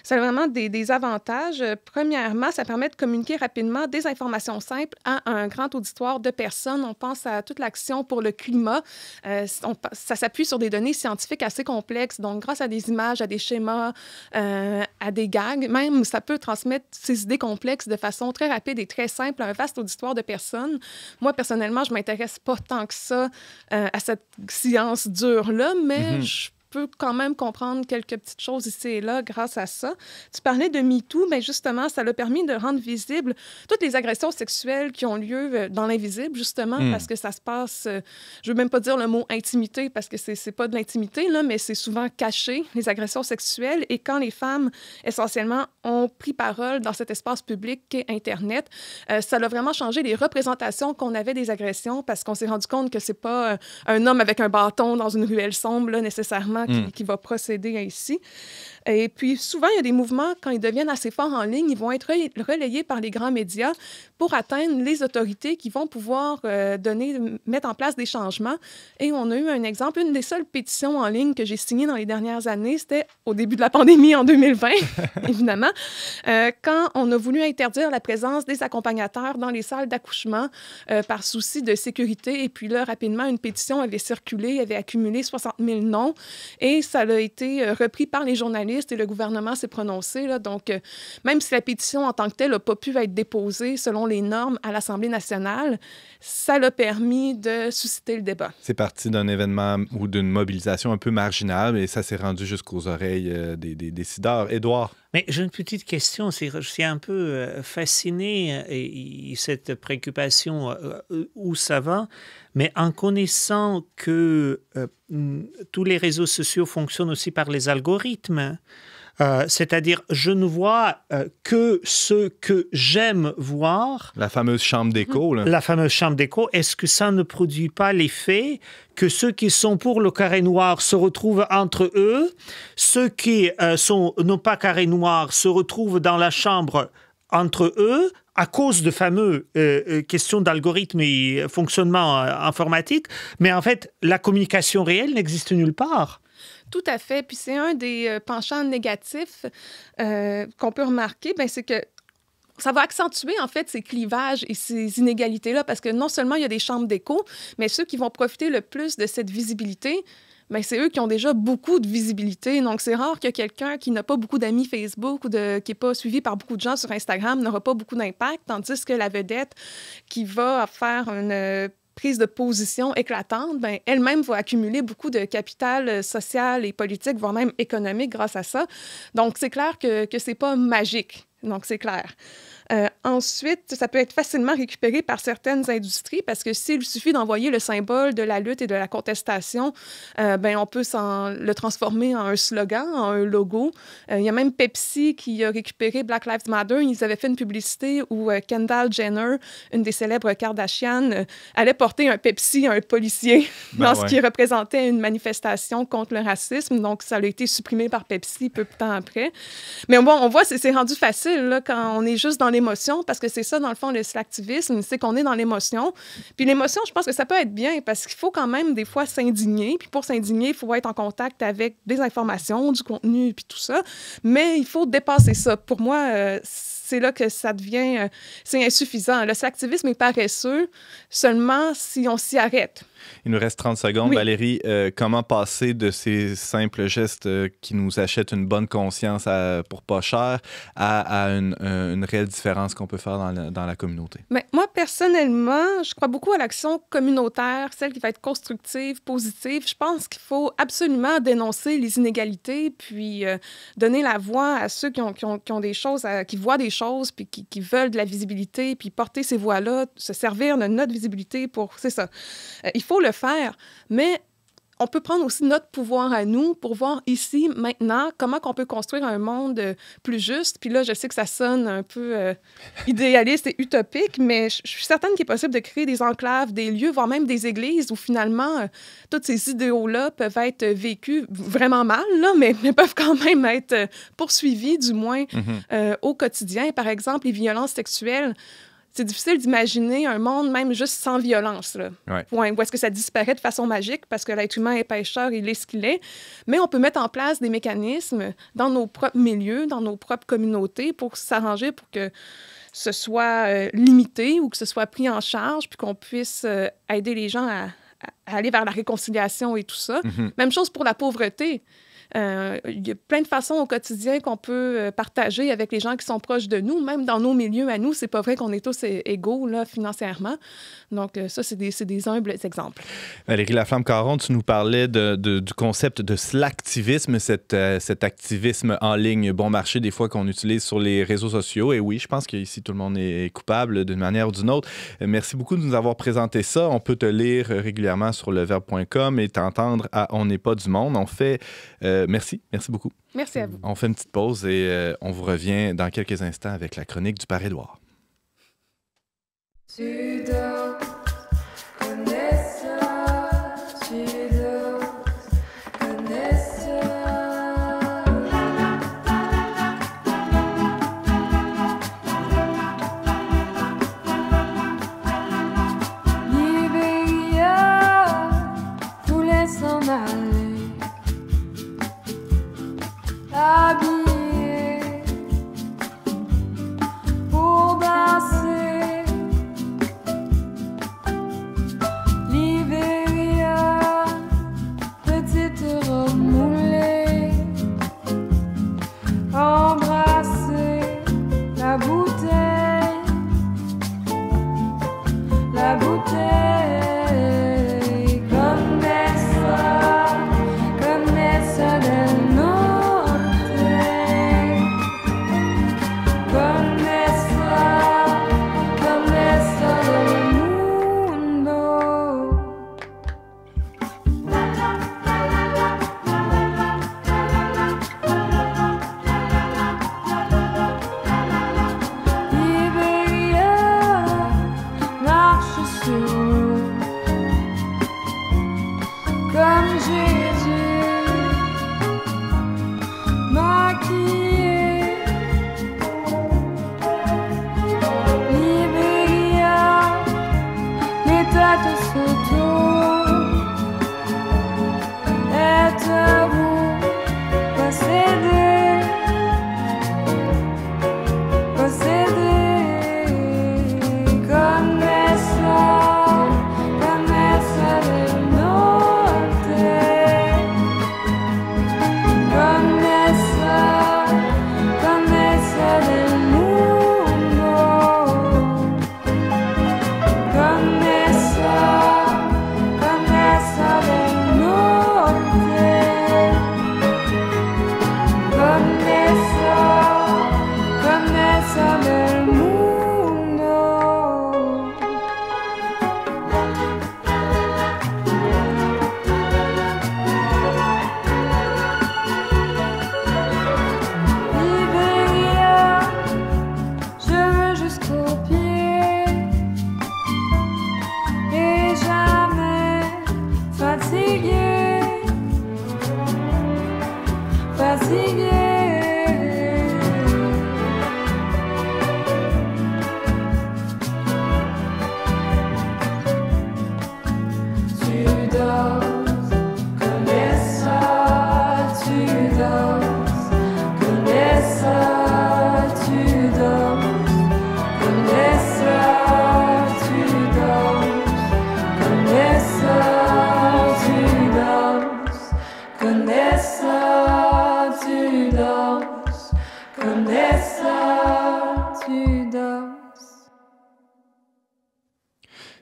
vraiment des avantages. Premièrement, ça permet de communiquer rapidement des informations simples à un grand auditoire de personnes. On pense à toute l'action pour le climat. Euh, ça s'appuie sur des données scientifiques assez complexes, donc grâce à des images, à des schémas, euh, à des gags, même ça peut transmettre ces idées complexes de façon très rapide et très simple à un vaste auditoire de personnes. Moi, personnellement, je m'intéresse pas tant que ça euh, à cette science dure-là, mais mm-hmm. je peux quand même comprendre quelques petites choses ici et là grâce à ça. Tu parlais de MeToo, mais justement, ça l'a permis de rendre visible toutes les agressions sexuelles qui ont lieu euh, dans l'invisible, justement, hmm. parce que ça se passe, euh, je veux même pas dire le mot intimité, parce que c'est pas de l'intimité, là, mais c'est souvent caché, les agressions sexuelles. Et quand les femmes, essentiellement, ont pris parole dans cet espace public qu'est Internet, euh, ça l'a vraiment changé les représentations qu'on avait des agressions, parce qu'on s'est rendu compte que c'est pas un homme avec un bâton dans une ruelle sombre, nécessairement, Hmm. qui, va procéder ici. Et puis souvent, il y a des mouvements, quand ils deviennent assez forts en ligne, ils vont être relayés par les grands médias pour atteindre les autorités qui vont pouvoir euh, donner, mettre en place des changements. Et on a eu un exemple, une des seules pétitions en ligne que j'ai signées dans les dernières années, c'était au début de la pandémie en 2020, <laughs> évidemment, euh, quand on a voulu interdire la présence des accompagnateurs dans les salles d'accouchement euh, par souci de sécurité. Et puis là, rapidement, une pétition avait circulé, avait accumulé 60 000 noms et ça a été repris par les journalistes et le gouvernement s'est prononcé. donc, euh, même si la pétition en tant que telle n'a pas pu être déposée selon les normes à l'Assemblée nationale, ça l'a permis de susciter le débat. C'est parti d'un événement ou d'une mobilisation un peu marginale et ça s'est rendu jusqu'aux oreilles euh, des, des décideurs. Édouard. Mais j'ai une petite question, je suis un peu euh, fasciné euh, et, cette préoccupation euh, où ça va, mais en connaissant que tous les réseaux sociaux fonctionnent aussi par les algorithmes. Euh, c'est-à-dire, je ne vois euh, que ce que j'aime voir. La fameuse chambre d'écho. Mhm. La fameuse chambre d'écho. Est-ce que ça ne produit pas l'effet que ceux qui sont pour le carré noir se retrouvent entre eux, ceux qui n'ont euh, sont non pas carré noir se retrouvent dans la chambre entre eux, à cause de fameux questions d'algorithmes et fonctionnement informatique, mais en fait, la communication réelle n'existe nulle part. Tout à fait. Puis c'est un des euh, penchants négatifs euh, qu'on peut remarquer, ben, c'est que ça va accentuer en fait ces clivages et ces inégalités-là parce que non seulement il y a des chambres d'écho, mais ceux qui vont profiter le plus de cette visibilité, mais ben, c'est eux qui ont déjà beaucoup de visibilité. Donc, c'est rare que quelqu'un qui n'a pas beaucoup d'amis Facebook ou de, qui n'est pas suivi par beaucoup de gens sur Instagram n'aura pas beaucoup d'impact, tandis que la vedette qui va faire une euh, prise de position éclatante, ben, elle-même va accumuler beaucoup de capital euh, social et politique, voire même économique grâce à ça. Donc, c'est clair que ce n'est pas magique. Donc, c'est clair. Euh, ensuite, ça peut être facilement récupéré par certaines industries parce que s'il suffit d'envoyer le symbole de la lutte et de la contestation, euh, ben, on peut le transformer en un slogan, en un logo. Euh, il y a même Pepsi qui a récupéré Black Lives Matter. Ils avaient fait une publicité où Kendall Jenner, une des célèbres Kardashian, allait porter un Pepsi à un policier lorsqu'il ben dans ce qui représentait une manifestation contre le racisme. Donc, ça a été supprimé par Pepsi peu de temps après. Mais bon, on voit, c'est rendu facile là, quand on est juste dans les l'émotion, parce que c'est ça, dans le fond, le slacktivisme, c'est qu'on est dans l'émotion. Puis l'émotion, je pense que ça peut être bien, parce qu'il faut quand même des fois s'indigner. Puis pour s'indigner, il faut être en contact avec des informations, du contenu, puis tout ça. Mais il faut dépasser ça. Pour moi, euh, c'est là que ça devient euh, c'est insuffisant. Le activisme est paresseux seulement si on s'y arrête. Il nous reste 30 secondes. Valérie, euh, comment passer de ces simples gestes euh, qui nous achètent une bonne conscience pour pas cher à, une, réelle différence qu'on peut faire dans la, communauté? Mais moi, personnellement, je crois beaucoup à l'action communautaire, celle qui va être constructive, positive. Je pense qu'il faut absolument dénoncer les inégalités puis donner la voix à ceux qui ont, qui ont, des choses, qui voient des choses, puis qui, veulent de la visibilité, puis porter ces voix-là, se servir de notre visibilité pour, c'est ça. Euh, il faut le faire, mais on peut prendre aussi notre pouvoir à nous pour voir ici, maintenant, comment on peut construire un monde euh, plus juste. Puis là, je sais que ça sonne un peu euh, idéaliste et utopique, mais je, suis certaine qu'il est possible de créer des enclaves, des lieux, voire même des églises où finalement, euh, toutes ces idéaux-là peuvent être vécus vraiment mal, là, mais, peuvent quand même être poursuivis, du moins, mm-hmm. au quotidien. Par exemple, les violences sexuelles c'est difficile d'imaginer un monde même juste sans violence. Là. Ouais. Où est-ce que ça disparaît de façon magique parce que l'être humain est pêcheur, il est ce qu'il est. Mais on peut mettre en place des mécanismes dans nos propres milieux, dans nos propres communautés pour s'arranger pour que ce soit euh, limité ou que ce soit pris en charge puis qu'on puisse euh, aider les gens à, aller vers la réconciliation et tout ça. Mm-hmm. Même chose pour la pauvreté. Euh, il y a plein de façons au quotidien qu'on peut euh, partager avec les gens qui sont proches de nous, même dans nos milieux à nous. C'est pas vrai qu'on est tous euh, égaux là, financièrement. Donc, ça, c'est des, humbles exemples. Valérie Laflamme-Caron, tu nous parlais du concept de slacktivisme, cet, cet activisme en ligne bon marché, des fois qu'on utilise sur les réseaux sociaux. Et oui, je pense qu'ici, tout le monde est coupable d'une manière ou d'une autre. Merci beaucoup de nous avoir présenté ça. On peut te lire régulièrement sur leverbe.com et t'entendre à On n'est pas du monde. On fait. Euh, merci, merci beaucoup. Merci à vous. On fait une petite pause et euh, on vous revient dans quelques instants avec la chronique du Paris Édouard. Come Jesus.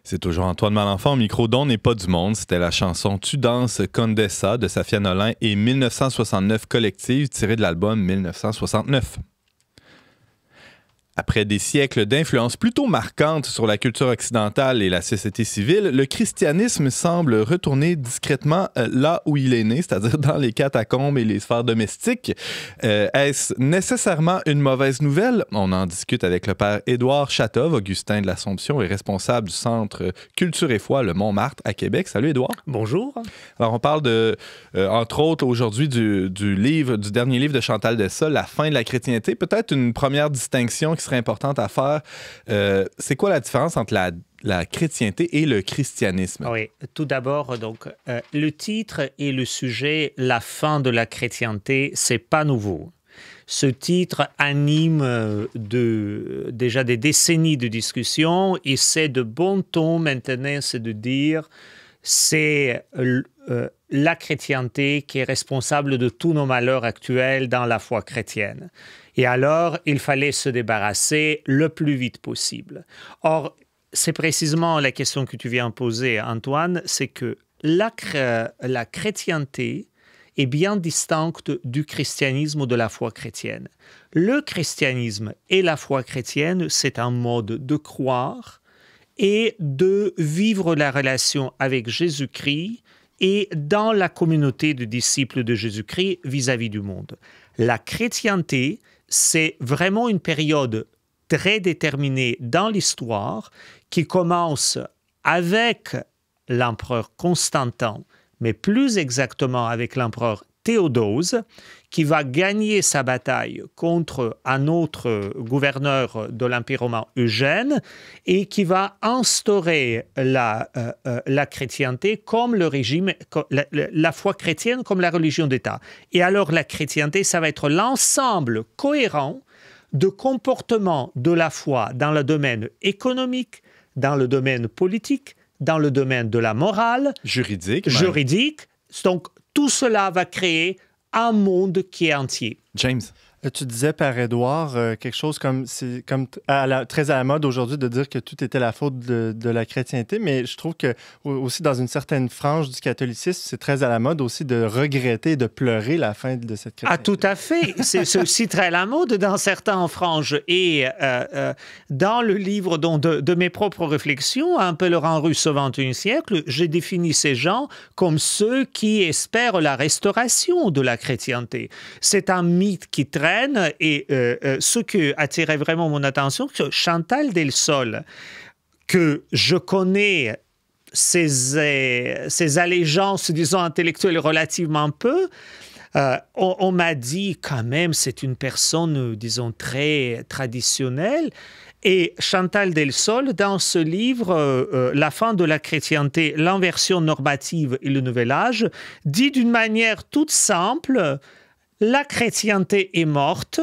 C'est toujours Antoine Malenfant au micro d'On n'est pas du monde. C'était la chanson Tu danses Condessa de Safia Nolin et 1969 Collective tirée de l'album 1969. Après des siècles d'influence plutôt marquante sur la culture occidentale et la société civile, le christianisme semble retourner discrètement euh, là où il est né, c'est-à-dire dans les catacombes et les sphères domestiques. Euh, est-ce nécessairement une mauvaise nouvelle? On en discute avec le père Édouard Chatov, Augustin de l'Assomption et responsable du Centre Culture et Foi, le Montmartre, à Québec. Salut Édouard. Bonjour. Alors on parle, de, euh, entre autres, aujourd'hui du, livre, du dernier livre de Chantal Dessau, La fin de la chrétienté. Peut-être une première distinction qui serait importante à faire. Euh, c'est quoi la différence entre la, la chrétienté et le christianisme. Oui, tout d'abord, donc, euh, le titre et le sujet, la fin de la chrétienté, c'est pas nouveau. Ce titre anime euh, de, déjà des décennies de discussions et c'est de bon ton maintenant, c'est de dire c'est la chrétienté qui est responsable de tous nos malheurs actuels dans la foi chrétienne. Et alors, il fallait se débarrasser le plus vite possible. Or, c'est précisément la question que tu viens poser, Antoine, c'est que la, la chrétienté est bien distincte du christianisme ou de la foi chrétienne. Le christianisme et la foi chrétienne, c'est un mode de croire et de vivre la relation avec Jésus-Christ et dans la communauté de disciples de Jésus-Christ vis-à-vis du monde. La chrétienté, c'est vraiment une période très déterminée dans l'histoire qui commence avec l'empereur Constantin, mais plus exactement avec l'empereur Théodose, qui va gagner sa bataille contre un autre gouverneur de l'Empire romain, Eugène, et qui va instaurer la, euh, euh, la chrétienté comme le régime, la, foi chrétienne comme la religion d'État. Et alors la chrétienté, ça va être l'ensemble cohérent de comportements de la foi dans le domaine économique, dans le domaine politique, dans le domaine de la morale, juridique, juridique. Donc tout cela va créer un monde qui est entier. James. Tu disais par Édouard euh, quelque chose comme, c'est comme très à la mode aujourd'hui de dire que tout était la faute de, la chrétienté, mais je trouve que aussi dans une certaine frange du catholicisme, c'est très à la mode aussi de regretter de pleurer la fin de cette ah, chrétienté. Ah, tout à fait. C'est aussi très à la mode dans certains franges. Et euh, euh, dans le livre dont de, mes propres réflexions, un peu Laurent Russe au XXIe siècle, j'ai défini ces gens comme ceux qui espèrent la restauration de la chrétienté. C'est un mythe qui traite et euh, euh, ce qui attirait vraiment mon attention, que Chantal Delsol, que je connais ses, euh, allégeances, disons, intellectuelles relativement peu, on, m'a dit quand même, c'est une personne, disons, très traditionnelle. Et Chantal Delsol, dans ce livre, La fin de la chrétienté, l'inversion normative et le nouvel âge, dit d'une manière toute simple la chrétienté est morte,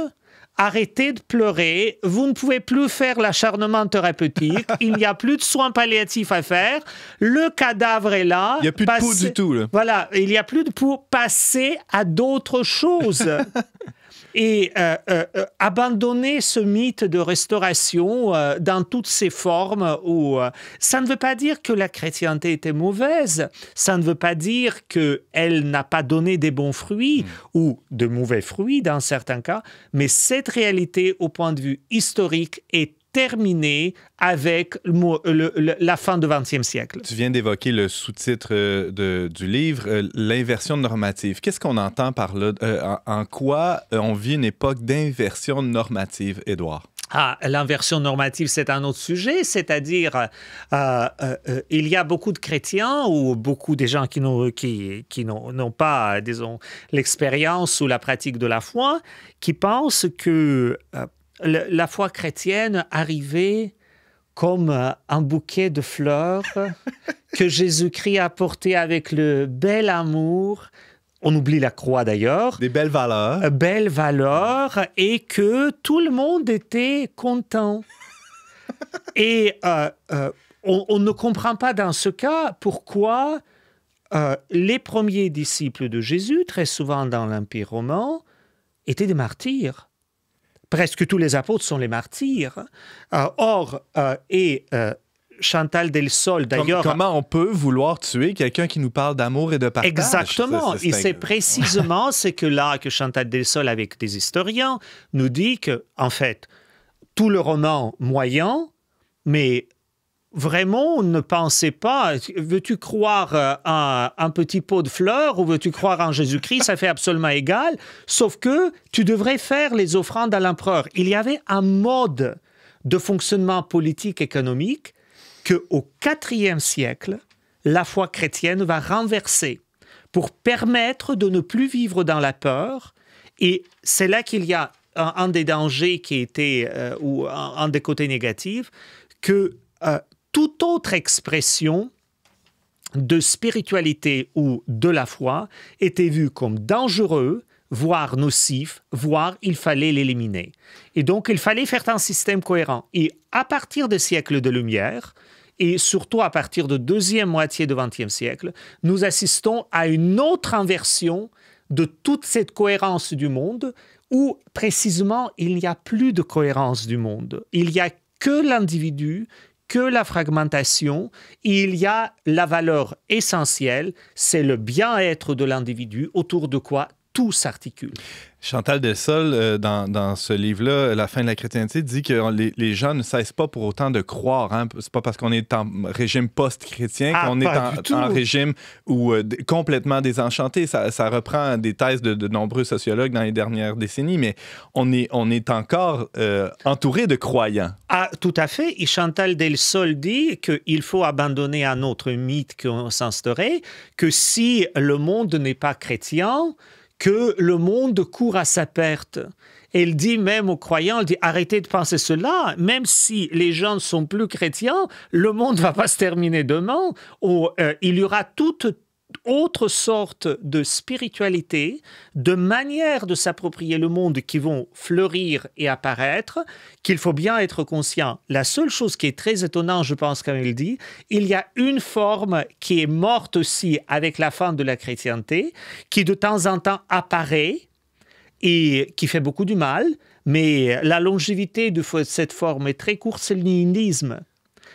arrêtez de pleurer, vous ne pouvez plus faire l'acharnement thérapeutique, <laughs> il n'y a plus de soins palliatifs à faire, le cadavre est là. Il n'y a plus de du tout. Voilà, il n'y a plus de pour passer à d'autres choses. <laughs> et euh, euh, euh, abandonner ce mythe de restauration dans toutes ses formes. Où, ça ne veut pas dire que la chrétienté était mauvaise, ça ne veut pas dire qu'elle n'a pas donné des bons fruits mm. ou de mauvais fruits dans certains cas, mais cette réalité au point de vue historique est terminé avec euh, la fin du 20e siècle. Tu viens d'évoquer le sous-titre euh, du livre, euh, l'inversion normative. Qu'est-ce qu'on entend par là? en, quoi on vit une époque d'inversion normative, Édouard? Ah, l'inversion normative, c'est un autre sujet, c'est-à-dire il y a beaucoup de chrétiens ou beaucoup de gens qui n'ont qui, qui n'ont pas, disons, l'expérience ou la pratique de la foi, qui pensent que la foi chrétienne arrivait comme euh, un bouquet de fleurs <laughs> que Jésus-Christ a porté avec le bel amour. On oublie la croix d'ailleurs. Des belles valeurs. Euh, belles valeurs et que tout le monde était content. <laughs> et euh, on, ne comprend pas dans ce cas pourquoi les premiers disciples de Jésus, très souvent dans l'Empire romain, étaient des martyrs presque tous les apôtres sont les martyrs. Euh, or, euh, et euh, chantal Chantal sol d'ailleurs. comment on peut vouloir tuer quelqu'un qui nous parle d'amour et de partage? Exactement. et c'est précisément <laughs> ce que là que Chantal Sol, avec des historiens, nous dit que, en fait, tout le roman moyen, mais vraiment ne pensez pas, veux-tu croire à euh, un petit pot de fleurs ou veux-tu croire en Jésus-Christ, ça fait absolument égal, sauf que tu devrais faire les offrandes à l'empereur. Il y avait un mode de fonctionnement politique économique que au IVe siècle, la foi chrétienne va renverser pour permettre de ne plus vivre dans la peur. Et c'est là qu'il y a un, des dangers qui était, euh, ou un, des côtés négatifs, que euh, toute autre expression de spiritualité ou de la foi était vue comme dangereux, voire nocif, voire il fallait l'éliminer. Et donc il fallait faire un système cohérent. Et à partir des siècles de lumière, et surtout à partir de deuxième moitié du XXe siècle, nous assistons à une autre inversion de toute cette cohérence du monde, où précisément il n'y a plus de cohérence du monde. Il n'y a que l'individu que la fragmentation, il y a la valeur essentielle, c'est le bien-être de l'individu autour de quoi tout s'articule. Chantal Delsol, euh, dans, ce livre-là, euh, La fin de la chrétienté, dit que les, gens ne cessent pas pour autant de croire. Hein. C'est pas parce qu'on est en régime post-chrétien ah, qu'on est en, régime où, euh, complètement désenchanté. Ça, reprend des thèses de, de, nombreux sociologues dans les dernières décennies, mais on est, on est encore entouré de croyants. Ah, tout à fait. Et Chantal Delsol dit qu'il faut abandonner un autre mythe qu'on s'instaurait, que si le monde n'est pas chrétien, que le monde court à sa perte. Elle dit même aux croyants, elle dit arrêtez de penser cela, même si les gens ne sont plus chrétiens, le monde ne va pas se terminer demain, euh, il y aura toute autre sorte de spiritualité, de manière de s'approprier le monde qui vont fleurir et apparaître, qu'il faut bien être conscient. La seule chose qui est très étonnante, je pense, comme il dit, il y a une forme qui est morte aussi avec la fin de la chrétienté, qui de temps en temps apparaît et qui fait beaucoup du mal, mais la longévité de cette forme est très courte, c'est le nihilisme.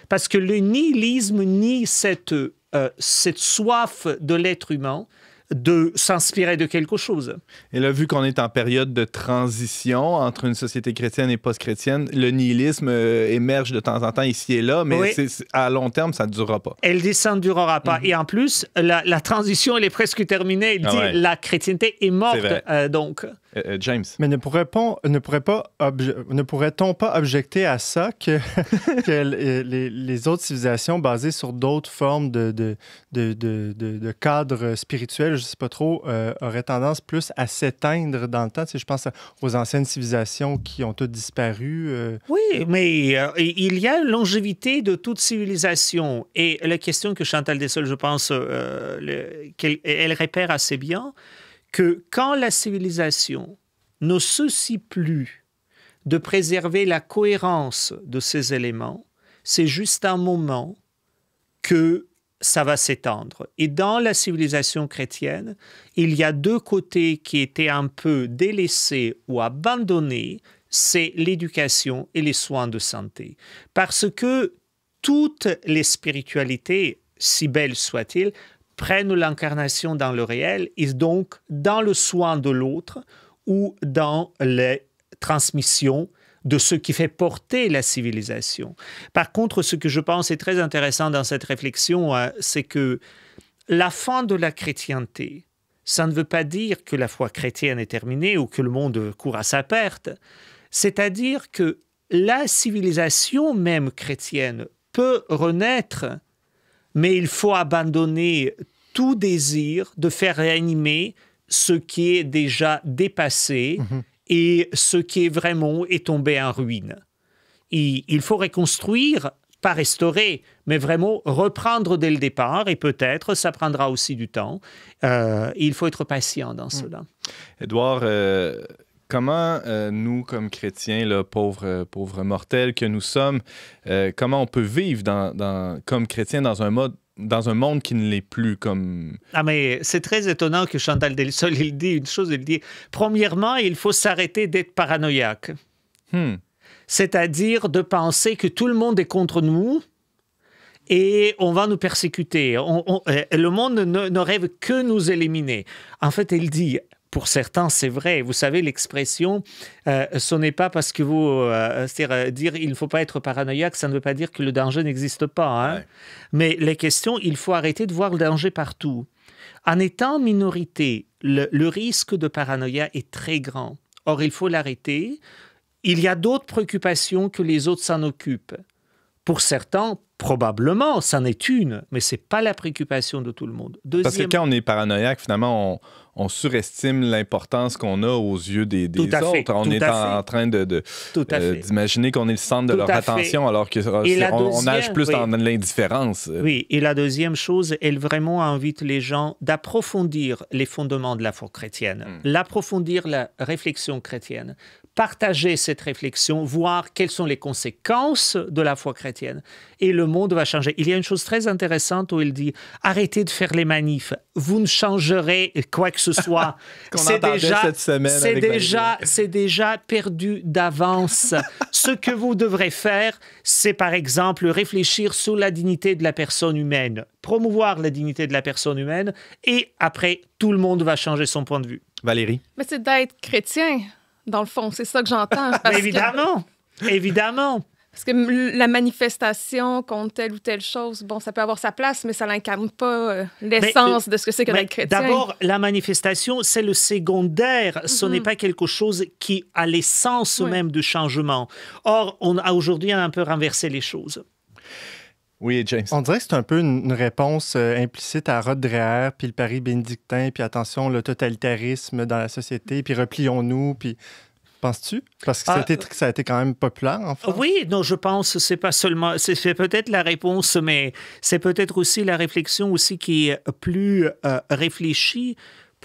Parce que le nihilisme nie cette euh, cette soif de l'être humain de s'inspirer de quelque chose. Et là, vu qu'on est en période de transition entre une société chrétienne et post-chrétienne, le nihilisme euh, émerge de temps en temps ici et là, mais à long terme, ça ne durera pas. Elle dit ça ne durera pas. Mhm. Et en plus, la, transition, elle est presque terminée. Ah dit, La chrétienté est morte, euh, donc. Euh, euh, James. Mais ne pourrait-on ne pourrait pas, ne pourrait pas objecter à ça que, <laughs> euh, les, autres civilisations basées sur d'autres formes de, de, de, de, cadres spirituels, je ne sais pas trop, euh, auraient tendance plus à s'éteindre dans le temps? Si je pense aux anciennes civilisations qui ont toutes disparu. Oui, mais il y a longévité de toute civilisation. Et la question que Chantal Dessol, je pense, elle, elle répère assez bien, que quand la civilisation ne se soucie plus de préserver la cohérence de ces éléments, c'est juste un moment que ça va s'étendre. Et dans la civilisation chrétienne, il y a deux côtés qui étaient un peu délaissés ou abandonnés, c'est l'éducation et les soins de santé. Parce que toutes les spiritualités, si belles soient-elles, prennent l'incarnation dans le réel et donc dans le soin de l'autre ou dans les transmissions de ce qui fait porter la civilisation. Par contre, ce que je pense est très intéressant dans cette réflexion, euh, c'est que la fin de la chrétienté, ça ne veut pas dire que la foi chrétienne est terminée ou que le monde court à sa perte. C'est-à-dire que la civilisation même chrétienne peut renaître mais il faut abandonner tout désir de faire réanimer ce qui est déjà dépassé mhm. et ce qui est vraiment est tombé en ruine. il faut reconstruire, pas restaurer, mais vraiment reprendre dès le départ et peut-être ça prendra aussi du temps. Euh, il faut être patient dans mhm. cela. Edouard, euh, Comment euh, nous, comme chrétiens, là, pauvres, euh, pauvres, mortels que nous sommes, euh, comment on peut vivre dans, comme chrétien dans un mode dans un monde qui ne l'est plus comme... Ah mais c'est très étonnant que Chantal Delsol, il dit une chose, il dit, premièrement, il faut s'arrêter d'être paranoïaque. Hmm. C'est-à-dire de penser que tout le monde est contre nous, et on va nous persécuter. le monde ne, rêve que nous éliminer. En fait, il dit, pour certains, c'est vrai. Vous savez, l'expression euh, ce n'est pas parce que vous. Euh, cest dire euh, dire il ne faut pas être paranoïaque, ça ne veut pas dire que le danger n'existe pas. Hein. Mais les questions, il faut arrêter de voir le danger partout. En étant minorité, le risque de paranoïa est très grand. Or, il faut l'arrêter. Il y a d'autres préoccupations que les autres s'en occupent. Pour certains, probablement, c'en est une, mais c'est pas la préoccupation de tout le monde. Parce que quand on est paranoïaque, finalement, on, surestime l'importance qu'on a aux yeux des, autres. on est en, train de, euh, d'imaginer qu'on est le centre de leur attention, alors qu'on euh, nage plus dans l'indifférence. Oui, et la deuxième chose, elle vraiment invite les gens d'approfondir les fondements de la foi chrétienne, l'approfondir hmm. la réflexion chrétienne partager cette réflexion, voir quelles sont les conséquences de la foi chrétienne. Et le monde va changer. Il y a une chose très intéressante où il dit, arrêtez de faire les manifs, vous ne changerez quoi que ce soit. <laughs> c'est déjà, déjà, c'est déjà perdu d'avance. <laughs> ce que vous devrez faire, c'est par exemple réfléchir sur la dignité de la personne humaine, promouvoir la dignité de la personne humaine, et après, tout le monde va changer son point de vue. Valérie. Mais c'est d'être chrétien dans le fond. C'est ça que j'entends. <laughs> évidemment, évidemment. Parce que la manifestation contre telle ou telle chose, bon, ça peut avoir sa place, mais ça n'incarne pas euh, l'essence euh, de ce que c'est que d'être chrétien. D'abord, la manifestation, c'est le secondaire. Ce mhm. n'est pas quelque chose qui a l'essence même du changement. Or, on a aujourd'hui un peu renversé les choses. Oui, James. On dirait que c'est un peu une, réponse euh, implicite à Rod Dreher, puis le Paris bénédictin, puis attention, le totalitarisme dans la société, puis replions-nous, puis penses-tu? Parce que ça, a ah, été, quand même populaire en fait. Oui, non, je pense c'est pas seulement, c'est peut-être la réponse, mais c'est peut-être aussi la réflexion aussi qui est plus euh, réfléchie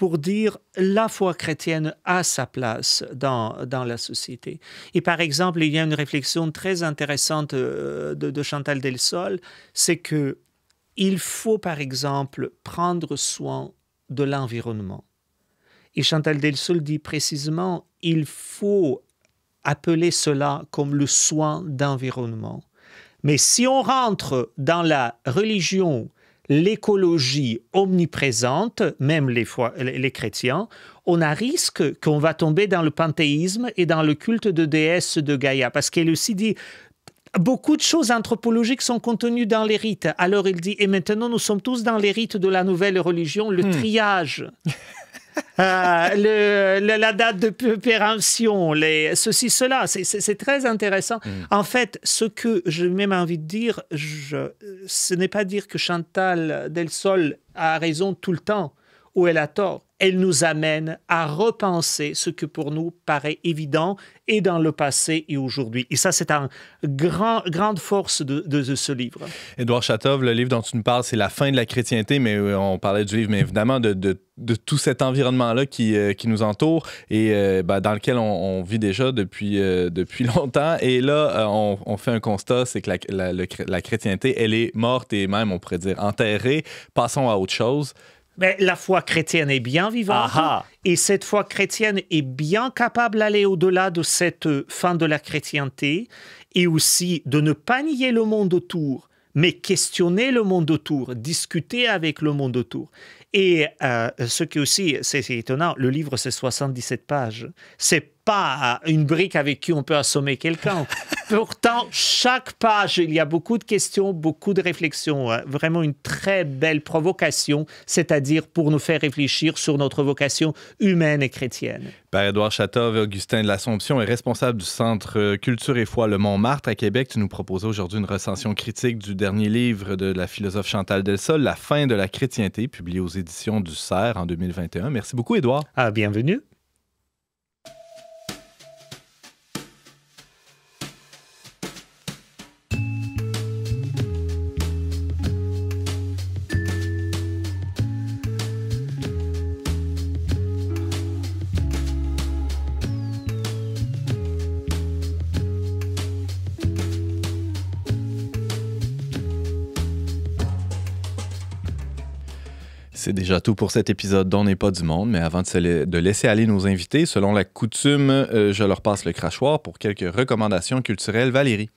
pour dire la foi chrétienne a sa place dans, dans la société. Et par exemple, il y a une réflexion très intéressante euh, de, de Chantal Delsol, c'est que il faut par exemple prendre soin de l'environnement. Et Chantal Delsol dit précisément, il faut appeler cela comme le soin d'environnement. Mais si on rentre dans la religion l'écologie omniprésente, même les, fois, les chrétiens, on a risque qu'on va tomber dans le panthéisme et dans le culte de déesse de Gaïa, parce qu'elle aussi dit Beaucoup de choses anthropologiques sont contenues dans les rites. Alors il dit, et maintenant nous sommes tous dans les rites de la nouvelle religion, le hmm. triage. <laughs> Euh, la date de péremption, les, ceci, cela, c'est très intéressant. Mm. En fait, ce que j'ai même envie de dire, ce n'est pas dire que Chantal Delsol a raison tout le temps ou elle a tort. Elle nous amène à repenser ce que pour nous paraît évident et dans le passé et aujourd'hui. Et ça, c'est une grand, grande force de, ce livre. Édouard Chatov, le livre dont tu nous parles, c'est La fin de la chrétienté, mais euh, on parlait du livre, mais évidemment de, tout cet environnement-là qui, euh, nous entoure et euh, ben, dans lequel on, vit déjà depuis, depuis <laughs> longtemps. Et là, on, fait un constat, c'est que la, la, chrétienté, elle est morte et même, on pourrait dire, enterrée. Passons à autre chose. Mais ben, la foi chrétienne est bien vivante. Et cette foi chrétienne est bien capable d'aller au-delà de cette euh, fin de la chrétienté et aussi de ne pas nier le monde autour, mais questionner le monde autour, discuter avec le monde autour. Et euh, ce qui aussi, c'est étonnant, le livre, c'est 77 pages. C'est pas une brique avec qui on peut assommer quelqu'un. <laughs> Pourtant, chaque page, il y a beaucoup de questions, beaucoup de réflexions. Hein. Vraiment une très belle provocation, c'est-à-dire pour nous faire réfléchir sur notre vocation humaine et chrétienne. Par Edouard Chatov, Augustin de l'Assomption est responsable du Centre Culture et Foi Le Montmartre à Québec. Tu nous proposes aujourd'hui une recension critique du dernier livre de la philosophe Chantal Delsol, La fin de la chrétienté, publié aux éditions du CERF en 2021. Merci beaucoup, Edouard. Ah, bienvenue. C'est déjà tout pour cet épisode d'On n'est pas du monde, mais avant de, laisser aller nos invités, selon la coutume, euh, je leur passe le crachoir pour quelques recommandations culturelles. Valérie.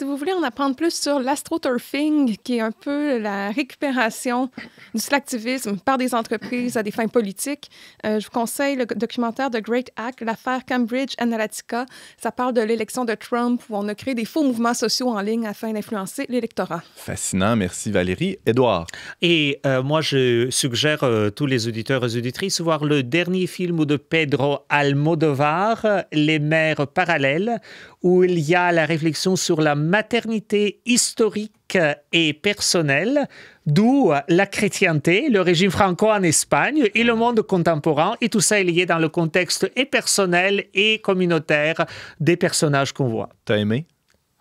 Si vous voulez en apprendre plus sur l'astroturfing, qui est un peu la récupération du slacktivisme par des entreprises à des fins politiques, euh, je vous conseille le documentaire de Great Hack, l'affaire Cambridge Analytica. Ça parle de l'élection de Trump où on a créé des faux mouvements sociaux en ligne afin d'influencer l'électorat. Fascinant, merci Valérie. Édouard. Et euh, moi, je suggère à euh, tous les auditeurs et auditrices voir le dernier film de Pedro Almodovar, Les mers parallèles, où il y a la réflexion sur la maternité historique et personnelle, d'où la chrétienté, le régime franco en Espagne et le monde contemporain. Et tout ça est lié dans le contexte et personnel et communautaire des personnages qu'on voit. T'as aimé?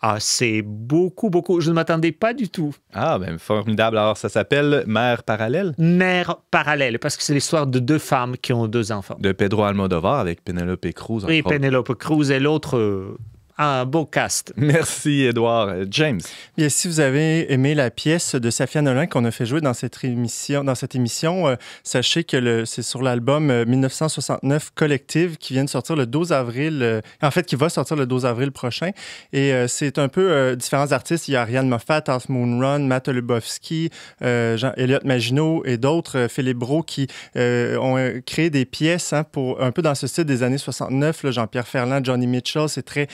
Ah, c'est beaucoup, beaucoup. Je ne m'attendais pas du tout. Ah, ben formidable. Alors, ça s'appelle Mère parallèle? Mère parallèle, parce que c'est l'histoire de deux femmes qui ont deux enfants. De Pedro Almodovar avec Penelope Cruz. Oui, Penelope Cruz et l'autre, euh, un beau cast. Merci, Edouard. Euh, James. Bien, si vous avez aimé la pièce de Safia Nolin qu'on a fait jouer dans cette émission, dans cette émission euh, sachez que c'est sur l'album 1969 euh, Collective qui vient de sortir le 12 avril, en fait, qui va sortir le 12 avril prochain. Et c'est un peu différents artistes. Il y a Ariane Moffat, Half Moon Run, Matt Lubowski, jean elliot Maginot et d'autres, Philippe Brault, qui ont créé des pièces hein, pour, un peu dans ce style des années 69. Jean-Pierre Ferland, Johnny Mitchell, c'est très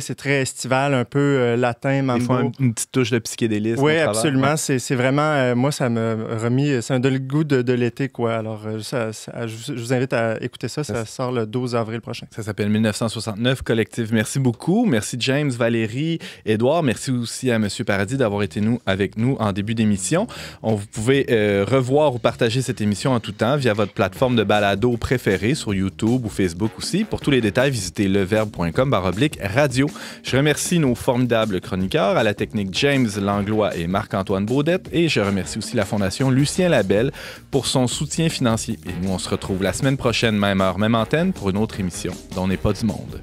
c'est très estival, un peu euh, latin, mambo. une petite touche de psychédélisme. Oui, absolument. C'est, vraiment, euh, moi, ça me remis, euh, c'est un de le goût de, l'été, quoi. Alors, je, vous invite à écouter ça. Ça, sort le 12 avril prochain. Ça s'appelle 1969 Collectif. Merci beaucoup. Merci James, Valérie, Edouard. Merci aussi à M. Paradis d'avoir été nous, avec nous en début d'émission. vous pouvez revoir ou partager cette émission en tout temps via votre plateforme de balado préférée sur YouTube ou Facebook aussi. Pour tous les détails, visitez leverbe.com radio je remercie nos formidables chroniqueurs, à la technique James Langlois et Marc-Antoine Baudette, et je remercie aussi la Fondation Lucien Labelle pour son soutien financier. Et nous, on se retrouve la semaine prochaine, même heure, même antenne, pour une autre émission dont n'est pas du monde.